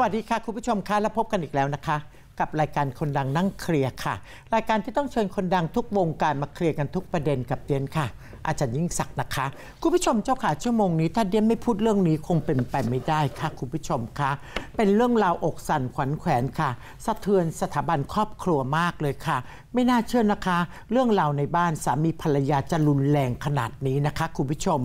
วัสดีค่ะ คุณผู้ชมคะแลวพบกันอีกแล้วนะคะ กับรายการคนดังนั่งเคลียร์ค่ะ รายการที่ต้องเชิญคนดังทุกวงการมาเคลียร์กันทุกประเด็นกับเดียนค่ะ อาจารย์ยิ่งศักดิ์นะคะคุณผู้ชมเจ้าขาชั่วโมงนี้ ถ้าเดียนไม่พูดเรื่องนี้คงเป็นไปไม่ได้ค่ะคุณผู้ชมคะเป็นเรื่องราวอกสั่นขวัญแขวนค่ะสะเทือนสถาบันครอบครัวมากเลยค่ะไม่น่าเชื่อนะคะ เรื่องราวในบ้านสามีภรรยาจะรุนแรงขนาดนี้นะคะคุณผู้ชม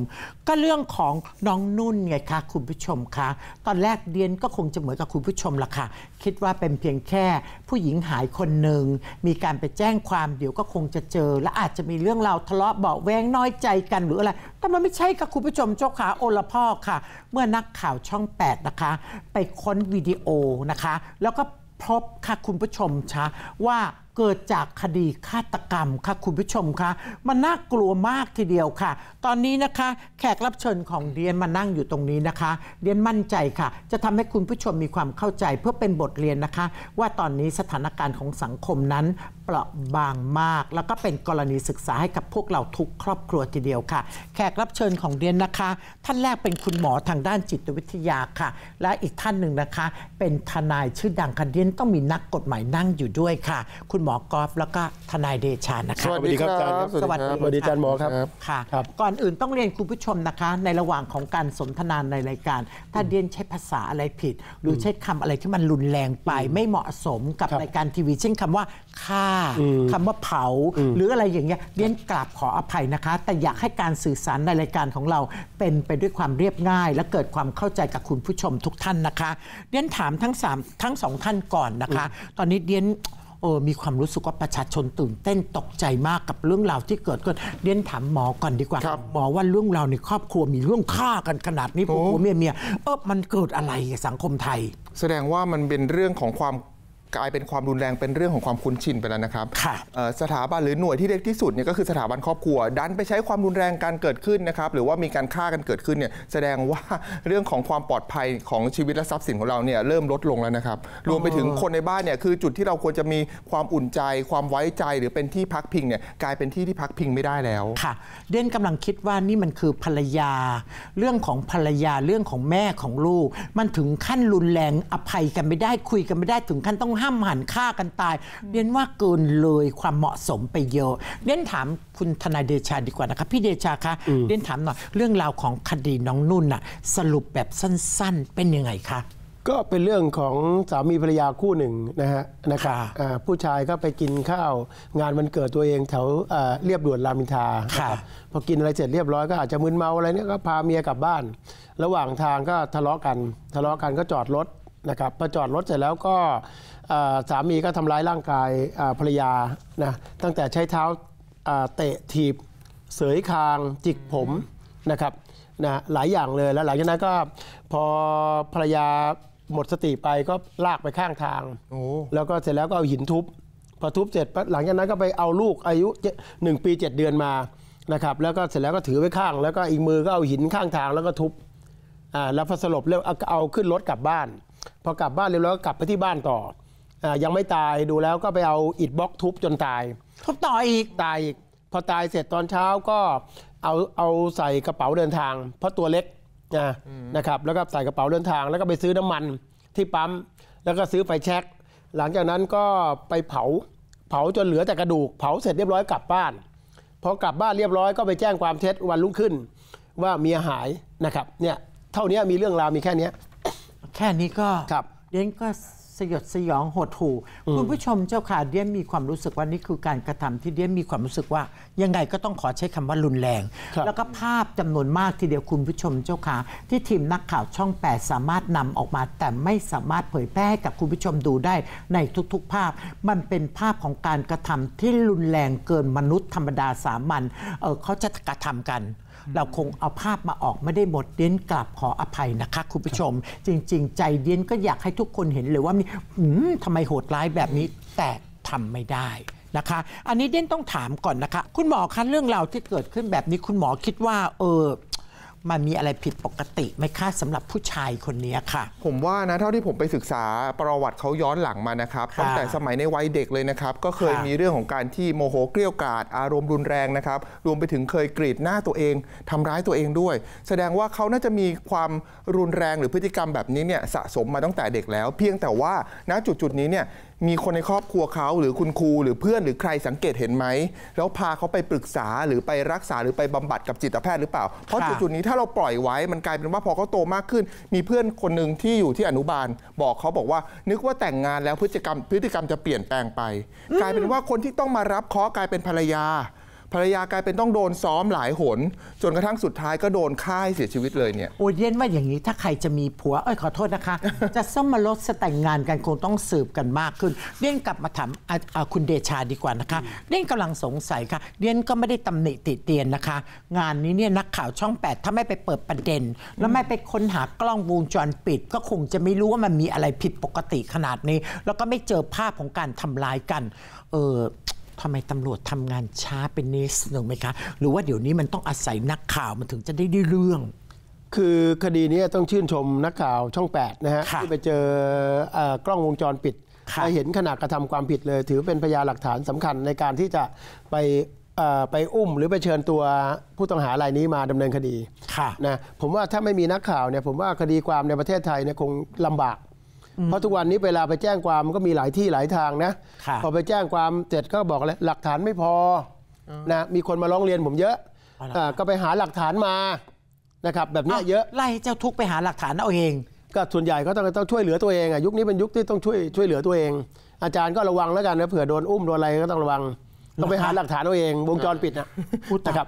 ก็เรื่องของน้องนุ่นไงคะคุณผู้ชมคะตอนแรกเดียนก็คงจะเหมือนกับคุณผู้ชมละค่ะ คิดว่าเป็นเพียงแค่ผู้หญิงหายคนหนึ่ง มีการไปแจ้งความเดี๋ยวก็คงจะเจอ และอาจจะมีเรื่องราวทะเลาะเบาแวงน้อยใจกันหรืออะไรแต่มันไม่ใช่ค่ะคุณผู้ชมเจ้าขาโอละพ่อค่ะ เมื่อนักข่าวช่อง8นะคะไปค้นวิดีโอนะคะ แล้วก็พบค่ะคุณผู้ชมชะว่าเกิดจากคดีฆาตกรรมค่ะ คุณผู้ชมคะมันน่ากลัวมากทีเดียวค่ะ ตอนนี้นะคะแขกรับเชิญของเดียนมานั่งอยู่ตรงนี้นะคะเดียนมั่นใจค่ะ จะทำให้คุณผู้ชมมีความเข้าใจเพื่อเป็นบทเรียนนะคะ ว่าตอนนี้สถานการณ์ของสังคมนั้นเปราะบางมากแล้วก็เป็นกรณีศึกษาให้กับพวกเราทุกครอบครัวทีเดียวค่ะ แขกรับเชิญของเรียนนะคะ ท่านแรกเป็นคุณหมอทางด้านจิตวิทยาค่ะ และอีกท่านหนึ่งนะคะ เป็นทนายชื่อดังคันเดียนต้องมีนักกฎหมายนั่งอยู่ด้วยค่ะ คุณหมอกอฟแล้วก็ทนายเดชานะคะสวัสดีครับอาจารย์สวัสดีครับสวัสดีอาจารย์หมอครับค่ะก่อนอื่นต้องเรียนคุณผู้ชมนะคะ ในระหว่างของการสนทนานในรายการ ถ้าเดียนใช้ภาษาอะไรผิด หรือใช้คำอะไรที่มันรุนแรงไปไม่เหมาะสมกับรายการทีวี เช่นคำว่าค่าคำว่าเผา หรืออะไรอย่างเงี้ยเรียนกราบขออภัยนะคะ แต่อยากให้การสื่อสารในรายการของเราเป็นไปด้วยความเรียบง่าย และเกิดความเข้าใจกับคุณผู้ชมทุกท่านนะคะเรียนถามทั้งสามทั้งสองท่านก่อนนะคะ ตอนนี้เรียนเออมีความรู้สึกว่าประชาชนตื่น เต้นตกใจมากกับเรื่องราวที่เกิดขึ้นเรียนถามหมอก่อนดีกว่าหมอว่าเรื่องราวในครอบครัวมีเรื่องฆ่ากันขนาดนี้ผัวเมียเมียเออมันเกิดอะไรสังคมไทย แสดงว่ามันเป็นเรื่องของความกลายเป็นความรุนแรงเป็นเรื่องของความคุ้นชินไปแล้วนะครับสถาบันหรือหน่วยที่เล็กที่สุดเนี่ยก็คือสถาบันครอบครัวดันไปใช้ความรุนแรงการเกิดขึ้นนะครับหรือว่ามีการฆ่ากันเกิดขึ้นเนี่ยแสดงว่าเรื่องของความปลอดภัยของชีวิตและทรัพย์สินของเราเนี่ยเริ่มลดลงแล้วนะครับ รวมไปถึงคนในบ้านเนี่ยคือจุดที่เราควรจะมีความอุ่นใจ ความไว้ใจหรือเป็นที่พักพิงเนี่ยกลายเป็นที่ที่พักพิงไม่ได้แล้วค่ะ เด่นกำลังคิดว่านี่มันคือภรรยา เรื่องของภรรยาเรื่องของแม่ของลูก มันถึงขั้นรุนแรงอภัยกันไม่ได้คุยกันไม่ได้ถึงขั้นต้องหห้ามหันฆ่ากันตายเรียนว่าเกินเลยความเหมาะสมไปเยอะเรียนถามคุณทนายเดชาดีกว่านะคะพี่เดชาคะเรียนถามหน่อยเรื่องราวของคดีน้องนุ่นน่ะสรุปแบบสั้น ๆเป็นยังไงคะ ก็เป็นเรื่องของสามีภรรยาคู่หนึ่งนะฮะนะครับผู้ชายก็ไปกินข้าว งานวันเกิดตัวเองแถวเรียบด่วนรามินทราพอกินอะไรเสร็จเรียบร้อยก็อาจจะมึนเมาอะไรเนี่ยก็พาเมียกลับบ้าน ระหว่างทางก็ทะเลาะกัน ทะเลาะกันก็จอดรถนะครับพอจอดรถเสร็จแล้วก็สามีก็ทำร้ายร่างกายภรรยานะตั้งแต่ใช้เท้าเตะถีบเสยคางจิกผมนะครับนะหลายอย่างเลยแล้วหลังจากนั้นก็พอภรรยาหมดสติไปก็ลากไปข้างทางแล้วก็เสร็จแล้วก็เอาหินทุบพอทุบเสร็จหลังจากนั้นก็ไปเอาลูกอายุหนึ่งปีเจ็ดเดือนมานะครับแล้วก็เสร็จแล้วก็ถือไว้ข้าง แล้วก็อีกมือก็เอาหินข้างทางแล้วก็ทุบอ่าแล้วพอสลบแล้วเอาขึ้นรถกลับบ้าน พอกลับบ้านเรียบร้อยก็กลับไปที่บ้านต่อยังไม่ตายดูแล้วก็ไปเอาอิดบล็อกทุบจนตายทุบต่ออีกตายอีก พอตายเสร็จตอนเช้าก็เอาเอาใส่กระเป๋าเดินทาง เพราะตัวเล็กนะนะครับแล้วก็ใส่กระเป๋าเดินทาง แล้วก็ไปซื้อน้ำมันที่ปั๊มแล้วก็ซื้อไฟแช็กหลังจากนั้นก็ไปเผาเผาจนเหลือแต่กระดูกเผาเสร็จเรียบร้อยกลับบ้าน พอกลับบ้านเรียบร้อยก็ไปแจ้งความเท็จวันรุ่งขึ้นว่าเมียหายนะครับเนี่ยเท่านี้มีเรื่องราวมีแค่นี้แค่นี้ก็ครับเดงก็สยดสยองหดหู่ คุณผู้ชมเจ้าค่ะเดียมีความรู้สึกว่านี่คือการกระทำที่เดียมีความรู้สึกว่ายังไงก็ต้องขอใช้คำว่ารุนแรง แล้วก็ภาพจำนวนมากทีเดียวคุณผู้ชมเจ้าค่ะที่ ทีมนักข่าวช่อง8สามารถนำออกมา แต่ไม่สามารถเผยแพร่กับคุณผู้ชมดูได้ในทุกๆภาพ มันเป็นภาพของการกระทำที่รุนแรงเกินมนุษย์ธรรมดาสามัญเเขาจะกระทำกันเราคงเอาภาพมาออกไม่ได้หมดเด้นกลับขออภัยนะคะคุณผู้ชม จริง ๆ ใจเด็นก็อยากให้ทุกคนเห็นเลยว่ามีทำไมโหดร้ายแบบนี้แต่ทำไม่ได้นะคะ อันนี้เด่นต้องถามก่อนนะคะ คุณหมอคะเรื่องราวที่เกิดขึ้นแบบนี้ คุณหมอคิดว่า เออมันมีอะไรผิดปกติไหมคะสำหรับผู้ชายคนนี้ค่ะ ผมว่านะเท่าที่ผมไปศึกษาประวัติเขาย้อนหลังมานะครับตั้งแต่สมัยในวัยเด็กเลยนะครับ ก็เคยมีเรื่องของการที่โมโหเกลี้ยวกาดอารมณ์รุนแรงนะครับ รวมไปถึงเคยกรีดหน้าตัวเองทำร้ายตัวเองด้วย แสดงว่าเขาน่าจะมีความรุนแรงหรือพฤติกรรมแบบนี้เนี่ยสะสมมาตั้งแต่เด็กแล้ว เพียงแต่ว่าณจุดจุดนี้เนี่ยมีคนในครอบครัวเขาหรือคุณครูหรือเพื่อนหรือใครสังเกตเห็นไหมแล้วพาเขาไปปรึกษาหรือไปรักษาหรือไปบำบัดกับจิตแพทย์หรือเปล่าเพราะจุดนี้ถ้าเราปล่อยไว้ มันกลายเป็นว่าพอเขาโตมากขึ้น มีเพื่อนคนหนึ่งที่อยู่ที่อนุบาล บอกเขาบอกว่า นึกว่าแต่งงานแล้วพฤติกรรมพฤติกรรมจะเปลี่ยนแปลงไป กลายเป็นว่าคนที่ต้องมารับเคาะกลายเป็นภรรยาภรรยากลายเป็นต้องโดนซ้อมหลายหน จนกระทั่งสุดท้ายก็โดนฆ่าเสียชีวิตเลยเนี่ยโอ้เย็นว่าอย่างนี้ถ้าใครจะมีผัว เอ้ยขอโทษนะคะ จะสมรสลดแต่งงานกัน คงต้องสืบกันมากขึ้นเรียนกลับมาถาม คุณเดชาดีกว่านะคะเรียนกำลังสงสัยค่ะเรียนก็ไม่ได้ตำหนิติเตียนนะคะ งานนี้เนี่ยนักข่าวช่อง 8ถ้าไม่ไปเปิดประเด็น แล้วไม่ไปค้นหากล้องวงจรปิด ก็คงจะไม่รู้ว่ามันมีอะไรผิดปกติขนาดนี้แล้วก็ไม่เจอภาพของการทำร้ายกัน เออทำไมตำรวจทำงานช้าเป็นนิสหนึ่งไหมคะ หรือว่าเดี๋ยวนี้มันต้องอาศัยนักข่าว มันถึงจะได้ได้เรื่อง คือคดีนี้ต้องชื่นชมนักข่าวช่อง8นะฮะที่ไปเจอกล้องวงจรปิดเห็นขณะกระทำความผิดเลยถือเป็นพยานหลักฐานสำคัญในการที่จะไปไปอุ้มหรือไปเชิญตัวผู้ต้องหารายนี้มาดำเนินคดีค่ะนะผมว่าถ้าไม่มีนักข่าวเนี่ยผมว่าคดีความในประเทศไทยเนี่ยคงลำบากเพราะทุกวันนี้เวลาไปแจ้งความมันก็มีหลายที่หลายทางนะพอไปแจ้งความเสร็จก็บอกเลยหลักฐานไม่พอนะมีคนมาร้องเรียนผมเยอะ ก็ไปหาหลักฐานมานะครับแบบนี้เยอะไล่เจ้าทุกไปหาหลักฐานเอาเอง ก็ส่วนใหญ่ก็ต้องต้องช่วยเหลือตัวเองอ่ะยุคนี้เป็นยุคที่ต้องช่วยช่วยเหลือตัวเอง อาจารย์ก็ระวังแล้วกันนะเผื่อโดนอุ้มโดนอะไรก็ต้องระวังต้องไปหาหลักฐานเอาเองวงจรปิดนะนะครับ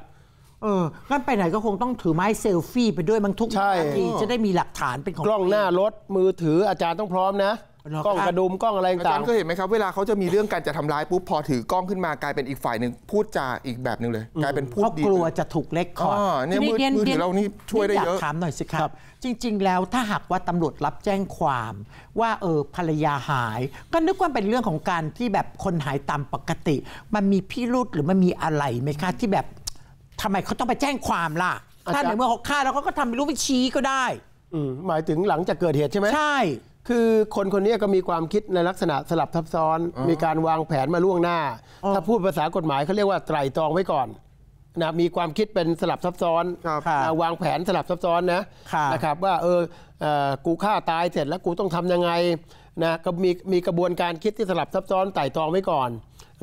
เอองั้นไปไหนก็คงต้องถือไม้เซลฟี่ไปด้วยบางทุกทีจะได้มีหลักฐานเป็นของกล้องหน้ารถ มือถืออาจารย์ต้องพร้อมนะ กล้องกระดุมกล้องอะไรอาจาจารย์กเคยเห็นไหมครับเวลาเขาจะมีเรื่องการจะทำร้ายปุ๊บพอถือกล้องขึ้นมากลายเป็นอีกฝ่ายหนึ่งพูดจาอีกแบบหนึ่งเลย กลายเป็นพูดดีเขาะกลัวจะถูกเล็กคอร์ดอนี่มือถือเรานี่ช่วยได้เยอะากถามหน่อยสิครับ จริง ๆ แล้วถ้าหากว่าตำรวจรับแจ้งความ ว่าเออภรรยาหาย ก็นึกว่าเป็นเรื่องของการที่แบบคนหายตามปกติ มันมีพิรุษหรือมันมีอะไรไหมคะ ที่แบบทำไมเขาต้องไปแจ้งความล่ะ ถ้าในเมื่อเขาฆ่าแล้วเขาก็ทำไปรู้ไปชี้ก็ได้อืหมายถึงหลังจากเกิดเหตุใช่ไหม ใช่ คือคนคนนี้ก็มีความคิดในลักษณะสลับซับซ้อน มีการวางแผนมาล่วงหน้า ถ้าพูดภาษากฎหมายเขาเรียกว่าไตรตรองไว้ก่อนนะ มีความคิดเป็นสลับซับซ้อน วางแผนสลับซับซ้อนนะนะครับว่าเออกูฆ่าตายเสร็จแล้วกูต้องทำยังไงนะ ก็มีมีกระบวนการคิดที่สลับซับซ้อนไตร่ตรองไว้ก่อน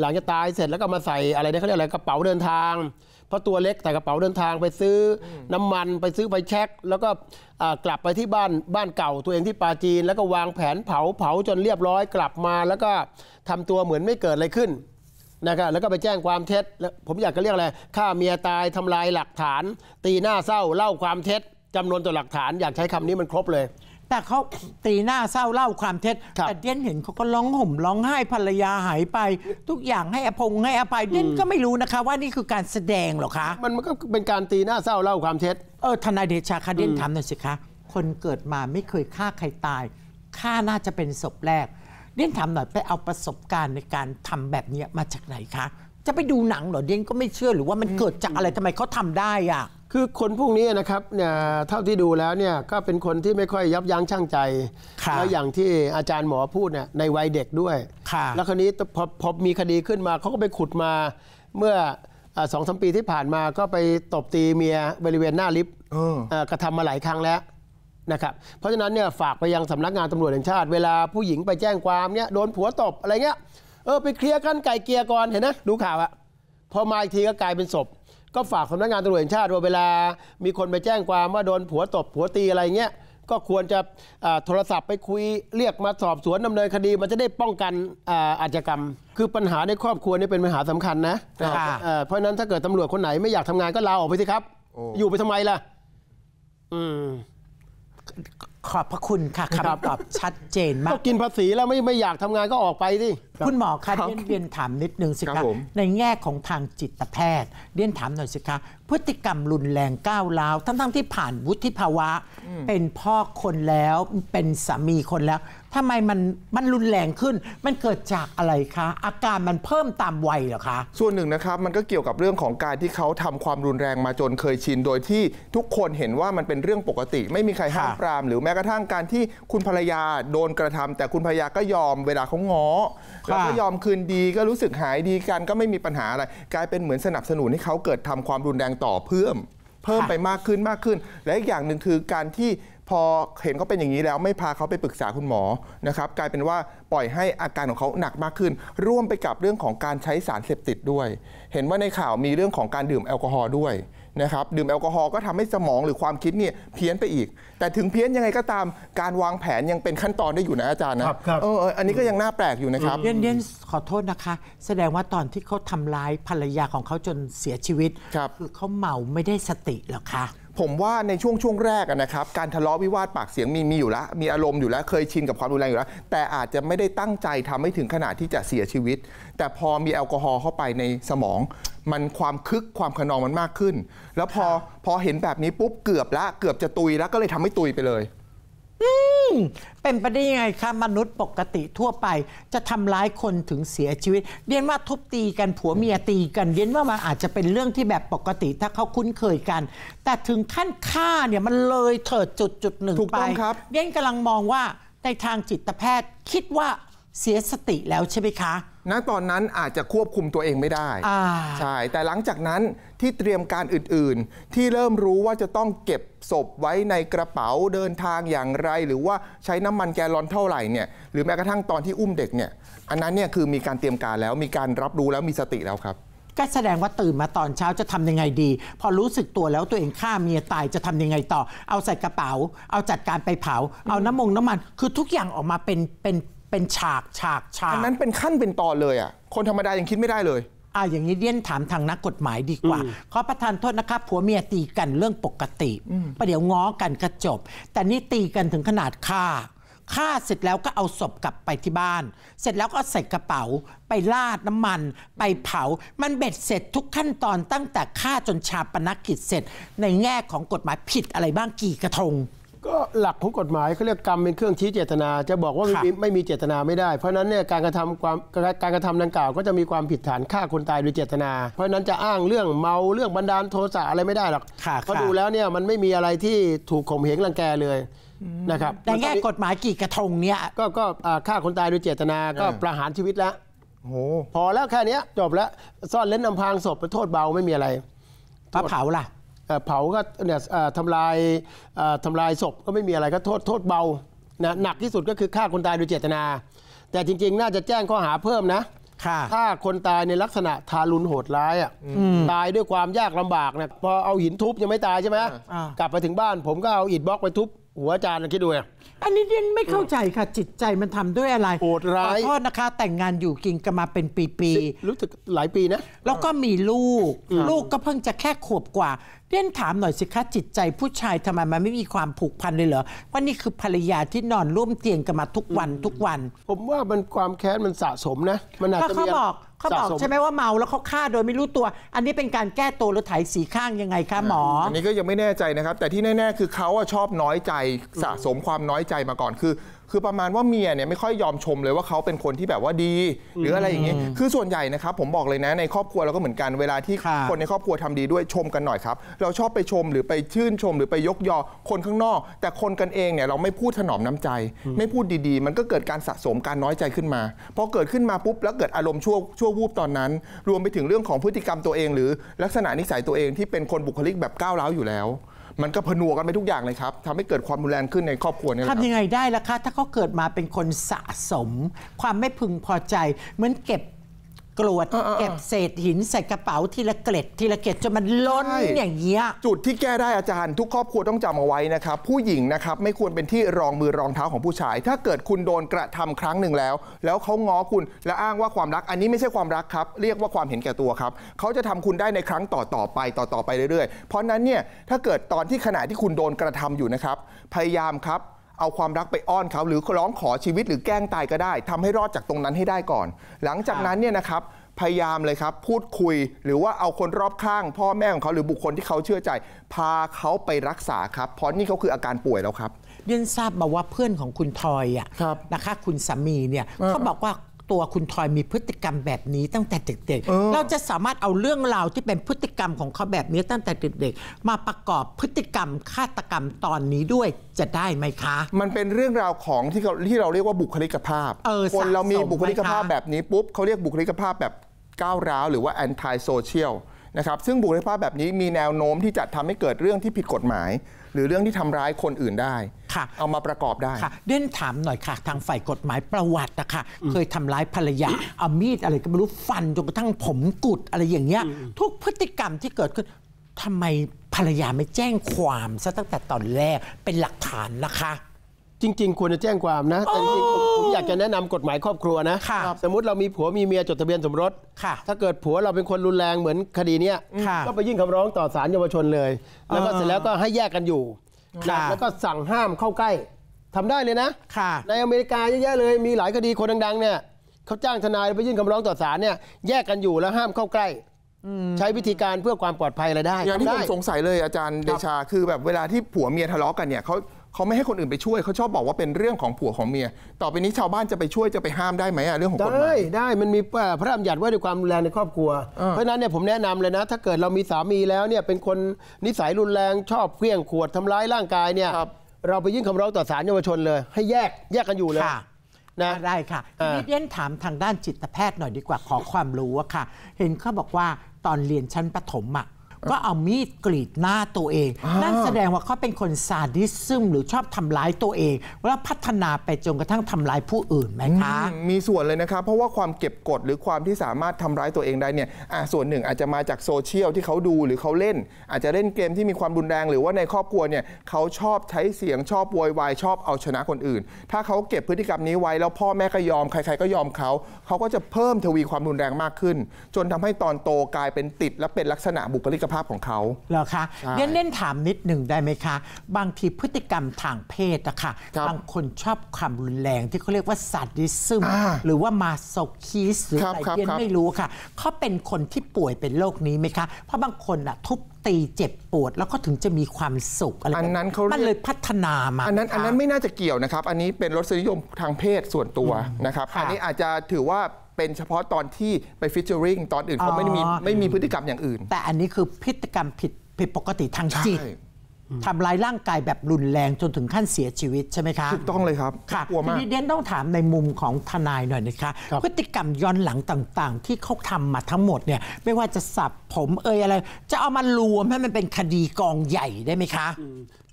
หลังจะตายเสร็จแล้วก็มาใส่อะไรนะเขาเรียกอะไรกระเป๋าเดินทางราะตัวเล็กใส่กระเป๋าเดินทางไปซื้อน้ำมันไปซื้อไปแช็คแล้วก็กลับไปที่บ้านบ้านเก่าตัวเองที่ปาจีนแล้วก็วางแผนเผาเผาจนเรียบร้อยกลับมาแล้วก็ทำตัวเหมือนไม่เกิดอะไรขึ้นนะครับแล้วก็ไปแจ้งความเท็จผมอยากจะเรียกอะไรฆ่าเมียตายทำลายหลักฐาน ตีหน้าเศร้าเล่าความเท็จจำนวนตัวหลักฐานอยากใช้คำนี้มันครบเลยแต่เขาตีหน้าเศร้าเล่าความเท็จแต่เด่นเห็นเขาก็ร้องห่มร้องไห้ภรรยาหายไป ทุกอย่างให้อภงให้อภัยเด่นก็ไม่รู้นะคะ ว่านี่คือการแสดงหรอคะมันมันก็เป็นการตีหน้าเศร้าเล่าความเท็จ เออทนายเดชาคะเด่นถามหน่อยสิคะคนเกิดมาไม่เคยฆ่าใครตายฆ่าน่าจะเป็นศพแรก เด่นถามหน่อยไปเอาประสบการณ์ในการทำแบบนี้มาจากไหนคะจะไปดูหนังเหรอเด่นก็ไม่เชื่อหรือว่ามันเกิดจากอะไรทำไมเขาทำได้อะคือคนพวกนี้นะครับเนี่ยเท่าที่ดูแล้วเนี่ยก็เป็นคนที่ไม่ค่อยยับยั้งชั่งใจแล้วอย่างที่อาจารย์หมอพูดเนี่ยในวัยเด็กด้วยแล้วคราวนี้พอมีคดีขึ้นมาเขาก็ไปขุดมาเมื่อสองสามปีที่ผ่านมาก็ไปตบตีเมียบริเวณหน้าลิฟต์กระทำมาหลายครั้งแล้วนะครับเพราะฉะนั้นเนี่ยฝากไปยังสำนักงานตำรวจแห่งชาติเวลาผู้หญิงไปแจ้งความเนี่ยโดนผัวตบอะไรเงี้ยเออไปเคลียร์กันไก่เกียร์ก่อนเห็นนะดูข่าวอะพอมาอีกทีก็กลายเป็นศพก็ฝากสำนักงานตำรวจแห่งชาติว่าเวลามีคนไปแจ้งความว่าโดนผัวตบผัวตีอะไรเงี้ย ก็ควรจะโทรศัพท์ไปคุยเรียกมาสอบสวนดำเนินคดีมันจะได้ป้องกันอาชญากรรม คือปัญหาในครอบครัวนี่เป็นปัญหาสำคัญนะ เพราะนั้นถ้าเกิดตำรวจคนไหนไม่อยากทำงานก็ลาออกไปสิครับ อยู่ไปทำไมล่ะ อืมขอบพระคุณค่ะคำตอบชัดเจนมาก ก็กินภาษีแล้วไม่ไม่อยากทำงานก็ออกไปสิคุณหมอคะเรียนเรียนถามนิดนึงสิคะในแง่ของทางจิตแพทย์เรียนถามหน่อยสิคะ พฤติกรรมรุนแรงก้าวร้าว ทั้งๆที่ผ่านวุฒิภาวะ เป็นพ่อคนแล้ว เป็นสามีคนแล้วทำไมมันมันรุนแรงขึ้น มันเกิดจากอะไรคะ อาการมันเพิ่มตามวัยเหรอคะ ส่วนหนึ่งนะครับมันก็เกี่ยวกับเรื่องของการที่เขาทำความรุนแรงมาจนเคยชิน โดยที่ทุกคนเห็นว่ามันเป็นเรื่องปกติ ไม่มีใครห้ามปรามหรือแม้กระทั่งการที่คุณภรรยาโดนกระทำ แต่คุณภรรยาก็ยอม เวลาเขาง้อแล้วก็ยอมคืนดีก็รู้สึกหายดีกันก็ไม่มีปัญหาอะไรกลายเป็นเหมือนสนับสนุนให้เขาเกิดทำความรุนแรงต่อเพิ่ม เพิ่มไปมากขึ้นมากขึ้น และอีกอย่างหนึ่งคือการที่พอเห็นเขาเป็นอย่างนี้แล้วไม่พาเขาไปปรึกษาคุณหมอนะครับกลายเป็นว่าปล่อยให้อาการของเขาหนักมากขึ้น ร่วมไปกับเรื่องของการใช้สารเสพติดด้วย เห็นว่าในข่าวมีเรื่องของการดื่มแอลกอฮอล์ด้วยนะครับ ดื่มแอลกอฮอล์ก็ทำให้สมองหรือความคิดเนี่ยเพี้ยนไปอีก แต่ถึงเพี้ยนยังไงก็ตามการวางแผนยังเป็นขั้นตอนได้อยู่นะอาจารย์นะเอออันนี้ก็ยังน่าแปลกอยู่นะครับเนี่ยนขอโทษนะคะ แสดงว่าตอนที่เขาทำร้ายภรรยาของเขาจนเสียชีวิตคือเขาเมาไม่ได้สติหรอคะผมว่าในช่วงช่วงแรกนะครับการทะเลาะวิวาทปากเสียงมีมีอยู่แล้ว มีอารมณ์อยู่แล้วเคยชินกับความรุนแรงอยู่แล้วแต่อาจจะไม่ได้ตั้งใจทำให้ถึงขนาดที่จะเสียชีวิต แต่พอมีแอลกอฮอล์เข้าไปในสมอง มันความคึกความขนองมันมากขึ้น แล้วพอพอเห็นแบบนี้ปุ๊บเกือบละเกือบจะตุยแล้วก็เลยทำให้ตุยไปเลยเป็นไปได้ยังไงคะ มนุษย์ปกติทั่วไปจะทำร้ายคนถึงเสียชีวิต เรียนว่าทุบตีกันผัวเมียตีกัน เรียนว่ามันอาจจะเป็นเรื่องที่แบบปกติถ้าเขาคุ้นเคยกัน แต่ถึงขั้นฆ่าเนี่ยมันเลยเถิดจุดจุดหนึ่งไปเรียนกำลังมองว่าในทางจิตแพทย์คิดว่าเสียสติแล้วใช่ไหมคะณตอนนั้นอาจจะควบคุมตัวเองไม่ได้ ใช่ แต่หลังจากนั้นที่เตรียมการอื่น ๆ ที่เริ่มรู้ว่าจะต้องเก็บศพไว้ในกระเป๋าเดินทางอย่างไร หรือว่าใช้น้ำมันแกลอนเท่าไหร่เนี่ยหรือแม้กระทั่งตอนที่อุ้มเด็กเนี่ยอันนั้นเนี่ยคือมีการเตรียมการแล้วมีการรับรู้แล้ว มีสติแล้วครับ ก็แสดงว่าตื่นมาตอนเช้าจะทำยังไงดี พอรู้สึกตัวแล้วตัวเองฆ่าเมียตายจะทำยังไงต่อ เอาใส่กระเป๋า เอาจัดการไปเผาเอาน้ำมงน้ำมันคือทุกอย่างออกมาเป็นเป็นเป็นฉากฉากฉากอันนั้นเป็นขั้นเป็นตอนเลยอ่ะ คนธรรมดายังคิดไม่ได้เลย อ่าอย่างนี้เดียนถามทางนักกฎหมายดีกว่าขอประทานโทษนะครับผัวเมียตีกันเรื่องปกติประเดี๋ยวง้อกันกระจบ แต่นี่ตีกันถึงขนาดฆ่าฆ่าเสร็จแล้วก็เอาศพกลับไปที่บ้าน เสร็จแล้วก็ใส่กระเป๋าไปลาดน้ำมัน ไปเผามันเบ็ดเสร็จทุกขั้นตอนตั้งแต่ฆ่าจนชาปนกิจเสร็จ ในแง่ของกฎหมายผิดอะไรบ้างกี่กระทงก็หลักของกฎหมายเขาเรียกกรรมเป็นเครื่องชี้เจตนาจะบอกว่าไม่มีไม่มีเจตนาไม่ได้ เพราะนั้นเนี่ยการกระทำความการกระทำดังกล่าวก็จะมีความผิดฐานฆ่าคนตายโดยเจตนา เพราะนั้นจะอ้างเรื่องเมาเรื่องบันดาลโทสะอะไรไม่ได้หรอกเพราะดูแล้วเนี่ยมันไม่มีอะไรที่ถูกข่มเหงรังแกเลยนะครับ แต่แง่กฎหมายกี่กระทงเนี่ย ก็ก็ฆ่าคนตายโดยเจตนาก็ประหารชีวิตแล้วพอแล้วแค่นี้จบแล้วซ่อนเล้นนำพรางศพโทษเบาไม่มีอะไรปลาเผาล่ะเผาก็เนี่ยทำลายทำลายศพก็ไม่มีอะไรก็โทษโทษเบานะหนักที่สุดก็คือฆ่าคนตายโดยเจตนา แต่จริงๆ น่าจะแจ้งข้อหาเพิ่มนะฆ่าคนตายในลักษณะทารุณโหดร้ายอ่ะตายด้วยความยากลำบากนะพอเอาหินทุบยังไม่ตายใช่ไหมกลับไปถึงบ้านผมก็เอาอิฐบล็อกไปทุบหัวอาจารย์ คิดดูไงอันนี้ยันไม่เข้าใจค่ะจิตใจมันทำด้วยอะไรโอดร้ายขอโทษนะคะแต่งงานอยู่กินกันมาเป็นปีรู้สึกหลายปีนะ แล้วก็มีลูก ลูกก็เพิ่งจะแค่ขวบกว่าเรียนถามหน่อยสิคะจิตใจผู้ชายทำไมมันไม่มีความผูกพันเลยเหรอว่านี่คือภรรยาที่นอนร่วมเตียงกันมาทุกวันทุกวัน ผมว่ามันความแค้นมันสะสมนะ มันอาจจะเขาบอกเขาบอกใช่ไหมว่าเมาแล้วเขาฆ่าโดยไม่รู้ตัว อันนี้เป็นการแก้ตัวหรือไถสีข้างยังไงคะหมอ อันนี้ก็ยังไม่แน่ใจนะครับ แต่ที่แน่ ๆ คือเขาชอบน้อยใจสะสมความน้อยใจมาก่อนคือคือประมาณว่าเมียเนี่ยไม่ค่อยยอมชมเลย ว่าเขาเป็นคนที่แบบว่าดี หรืออะไรอย่างนี้คือส่วนใหญ่นะครับ ผมบอกเลยนะ ในครอบครัวเราก็เหมือนกันเวลาที่คคนในครอบครัวทำดีด้วยชมกันหน่อยครับ เราชอบไปชมหรือไปชื่นชมหรือไปยกยอคนข้างนอก แต่คนกันเองเนี่ยเราไม่พูดถนอมน้ำใจ ไม่พูดดีๆ มันก็เกิดการสะสมการน้อยใจขึ้นมาพอเกิดขึ้นมาปุ๊บแล้วเกิดอารมณ์ชั่วชั่ววูบตอนนั้น รวมไปถึงเรื่องของพฤติกรรมตัวเอง หรือลักษณะนิสัยตัวเองที่เป็นคนบุคลิกแบบก้าวร้าวอยู่แล้วมันก็ผนวกกันไปทุกอย่างเลยครับทำให้เกิดความรุนแรงขึ้นในครอบครัวเนี่ยครับทำยังไงได้ล่ะคะถ้าเขาเกิดมาเป็นคนสะสม ความไม่พึงพอใจเหมือนเก็บกรวดเก็บเศษหินใส่กระเป๋าทีละเกล็ด ทีละเกล็ดจนมันล้น อย่างเงี้ยจุดที่แก้ได้อาจารย์ทุกครอบครัวต้องจำเอาไว้นะครับ ผู้หญิงนะครับไม่ควรเป็นที่รองมือรองเท้าของผู้ชาย ถ้าเกิดคุณโดนกระทำครั้งหนึ่งแล้ว แล้วเขาง้อคุณและอ้างว่าความรักอันนี้ไม่ใช่ความรักครับ เรียกว่าความเห็นแก่ตัวครับเขาจะทำคุณได้ในครั้งต่อต่อไปต่อต่อไปเรื่อยๆเพราะนั้นเนี่ยถ้าเกิดตอนที่ขณะที่คุณโดนกระทำอยู่นะครับพยายามครับเอาความรักไปอ้อนเขาหรือร้องขอชีวิตหรือแกล้งตายก็ได้ ทำให้รอดจากตรงนั้นให้ได้ก่อน หลังจากนั้นเนี่ยนะครับพยายามเลยครับ พูดคุยหรือว่าเอาคนรอบข้าง พ่อแม่ของเขาหรือบุคคลที่เขาเชื่อใจ พาเขาไปรักษาครับ เพราะนี่เขาคืออาการป่วยแล้วครับเรียนทราบมาว่าเพื่อนของคุณทอยอ่ะนะคะ คุณสามีเนี่ยเขาบอกว่าตัวคุณทอยมีพฤติกรรมแบบนี้ตั้งแต่เด็กๆ เราจะสามารถเอาเรื่องราวที่เป็นพฤติกรรมของเขาแบบนี้ตั้งแต่เด็กๆ มาประกอบพฤติกรรมฆาตกรรมตอนนี้ด้วยจะได้ไหมคะ มันเป็นเรื่องราวของที่เราที่เราเรียกว่าบุคลิกภาพออคนเรามีบุคลิกภาพแบบนี้ปุ๊บเขาเรียกบุคลิกภาพแบบก้าวร้าวหรือว่าแอนตี้โซเชียลนะครับ ซึ่งบุคลิกภาพแบบนี้มีแนวโน้มที่จะทำให้เกิดเรื่องที่ผิดกฎหมาย หรือเรื่องที่ทำร้ายคนอื่นได้ค่ะ เอามาประกอบได้ค่ะ เด่นถามหน่อยค่ะ ทางฝ่ายกฎหมายประวัตินะคะ เคยทำร้ายภรรยา เอามีดอะไรก็ไม่รู้ฟันจนกระทั่งผมกุดอะไรอย่างเงี้ย ทุกพฤติกรรมที่เกิดขึ้นทำไมภรรยาไม่แจ้งความซะตั้งแต่ตอนแรกเป็นหลักฐานนะคะจริง ๆควรจะแจ้งความนะ แต่จริงผมอยากจะแนะนำกฎหมายครอบครัวนะสมมติเรามีผัวมีเมียจดทะเบียนสมรสถ้าเกิดผัวเราเป็นคนรุนแรงเหมือนคดีเนี้ยก็ไปยื่นคำร้องต่อศาลเยาวชนเลย แล้วก็เสร็จแล้วก็ให้แยกกันอยู่ แล้วก็สั่งห้ามเข้าใกล้ ทำได้เลยนะในอเมริกาเยอะๆเลยมีหลายคดีคนดังๆ เนี่ยเขาจ้างทนายไปยื่นคำร้องต่อศาลเนี่ยแยกกันอยู่แล้วห้ามเข้าใกล้ใช้วิธีการเพื่อความปลอดภัยอะไรได้อย่างที่ผมสงสัยเลยอาจารย์เดชาคือแบบเวลาที่ผัวเมียทะเลาะกันเนี่ยเขาเขาไม่ให้คนอื่นไปช่วยเขาชอบบอกว่าเป็นเรื่องของผัวของเมีย ต่อไปนี้ชาวบ้านจะไปช่วยจะไปห้ามได้ไหมอะเรื่องของคนได้ยได้มันมีพระราชบัญญัติว่าด้วยความรุนแรงในครอบครัว เพราะฉะนั้นเนี่ยผมแนะนำเลยนะ ถ้าเกิดเรามีสามีแล้วเนี่ยเป็นคนนิสัยรุนแรง ชอบเพี้ยงขวดทำร้ายร่างกายเนี่ยรเราไปยื่นคำร้องต่อศาลเยาวชนเลยให้แยกแยกกันอยู่เลยค่ะนะได้ค่ะทีนี้เรียนถามทางด้านจิตแพทย์หน่อยดีกว่า ขอความรู้อะค่ะ เห็นเขาบอกว่าตอนเรียนชั้นประถมอะก็เอามีดกรีดหน้าตัวเอง นั่นแสดงว่าเขาเป็นคนซาดิสซึมหรือชอบทำร้ายตัวเอง แล้วพัฒนาไปจนกระทั่งทำร้ายผู้อื่นไหมคะ มีส่วนเลยนะครับ เพราะว่าความเก็บกด หรือความที่สามารถทำร้ายตัวเองได้เนี่ยส่วนหนึ่งอาจจะมาจากโซเชียลที่เขาดูหรือเขาเล่น อาจจะเล่นเกมที่มีความรุนแรงหรือว่าในครอบครัวเนี่ยเขาชอบใช้เสียงชอบโวยวายชอบเอาชนะคนอื่น ถ้าเขาเก็บพฤติกรรมนี้ไว้แล้วพ่อแม่ก็ยอมใคร ๆ ก็ยอมเขา เขาก็จะเพิ่มทวีความรุนแรงมากขึ้น จนทำให้ตอนโตกลายเป็นติดและเป็นลักษณะบุคลิกภาพภาพของเขา เหรอคะเน้นเน้นถามนิดหนึ่งได้ไหมคะ บางทีพฤติกรรมทางเพศอะค่ะบางคนชอบความรุนแรงที่เขาเรียกว่าสัตดิซึมหรือว่ามาโซคีสหรืออะไรเรียนไม่รู้ค่ะเขาเป็นคนที่ป่วยเป็นโรคนี้ไหมคะ เพราะบางคนอะทุบตีเจ็บปวด แล้วก็ถึงจะมีความสุขอะไรอันนั้นเขามันเลยพัฒนามาอันนั้นอันนั้นไม่น่าจะเกี่ยวนะครับอันนี้เป็นรสนิยมทางเพศส่วนตัวนะครับอันนี้อาจจะถือว่าเป็นเฉพาะตอนที่ไปฟิชเชอริงตอนอื่นเขาไม่ได้มีไม่มีพฤติกรรมอย่างอื่น แต่อันนี้คือพฤติกรรมผิดผิดปกติทางจิตทำลายร่างกายแบบรุนแรงจนถึงขั้นเสียชีวิตใช่ไหมคะถูกต้องเลยครับค่ะมากทีนี้เดนต้องถามในมุมของทนายหน่อยนะคะพฤติกรรมย้อนหลังต่างๆ ที่เขาทำมาทั้งหมดเนี่ยไม่ว่าจะสับผมเอ่ยอะไร จะเอามารวมให้มันเป็นคดีกองใหญ่ได้ไหมคะ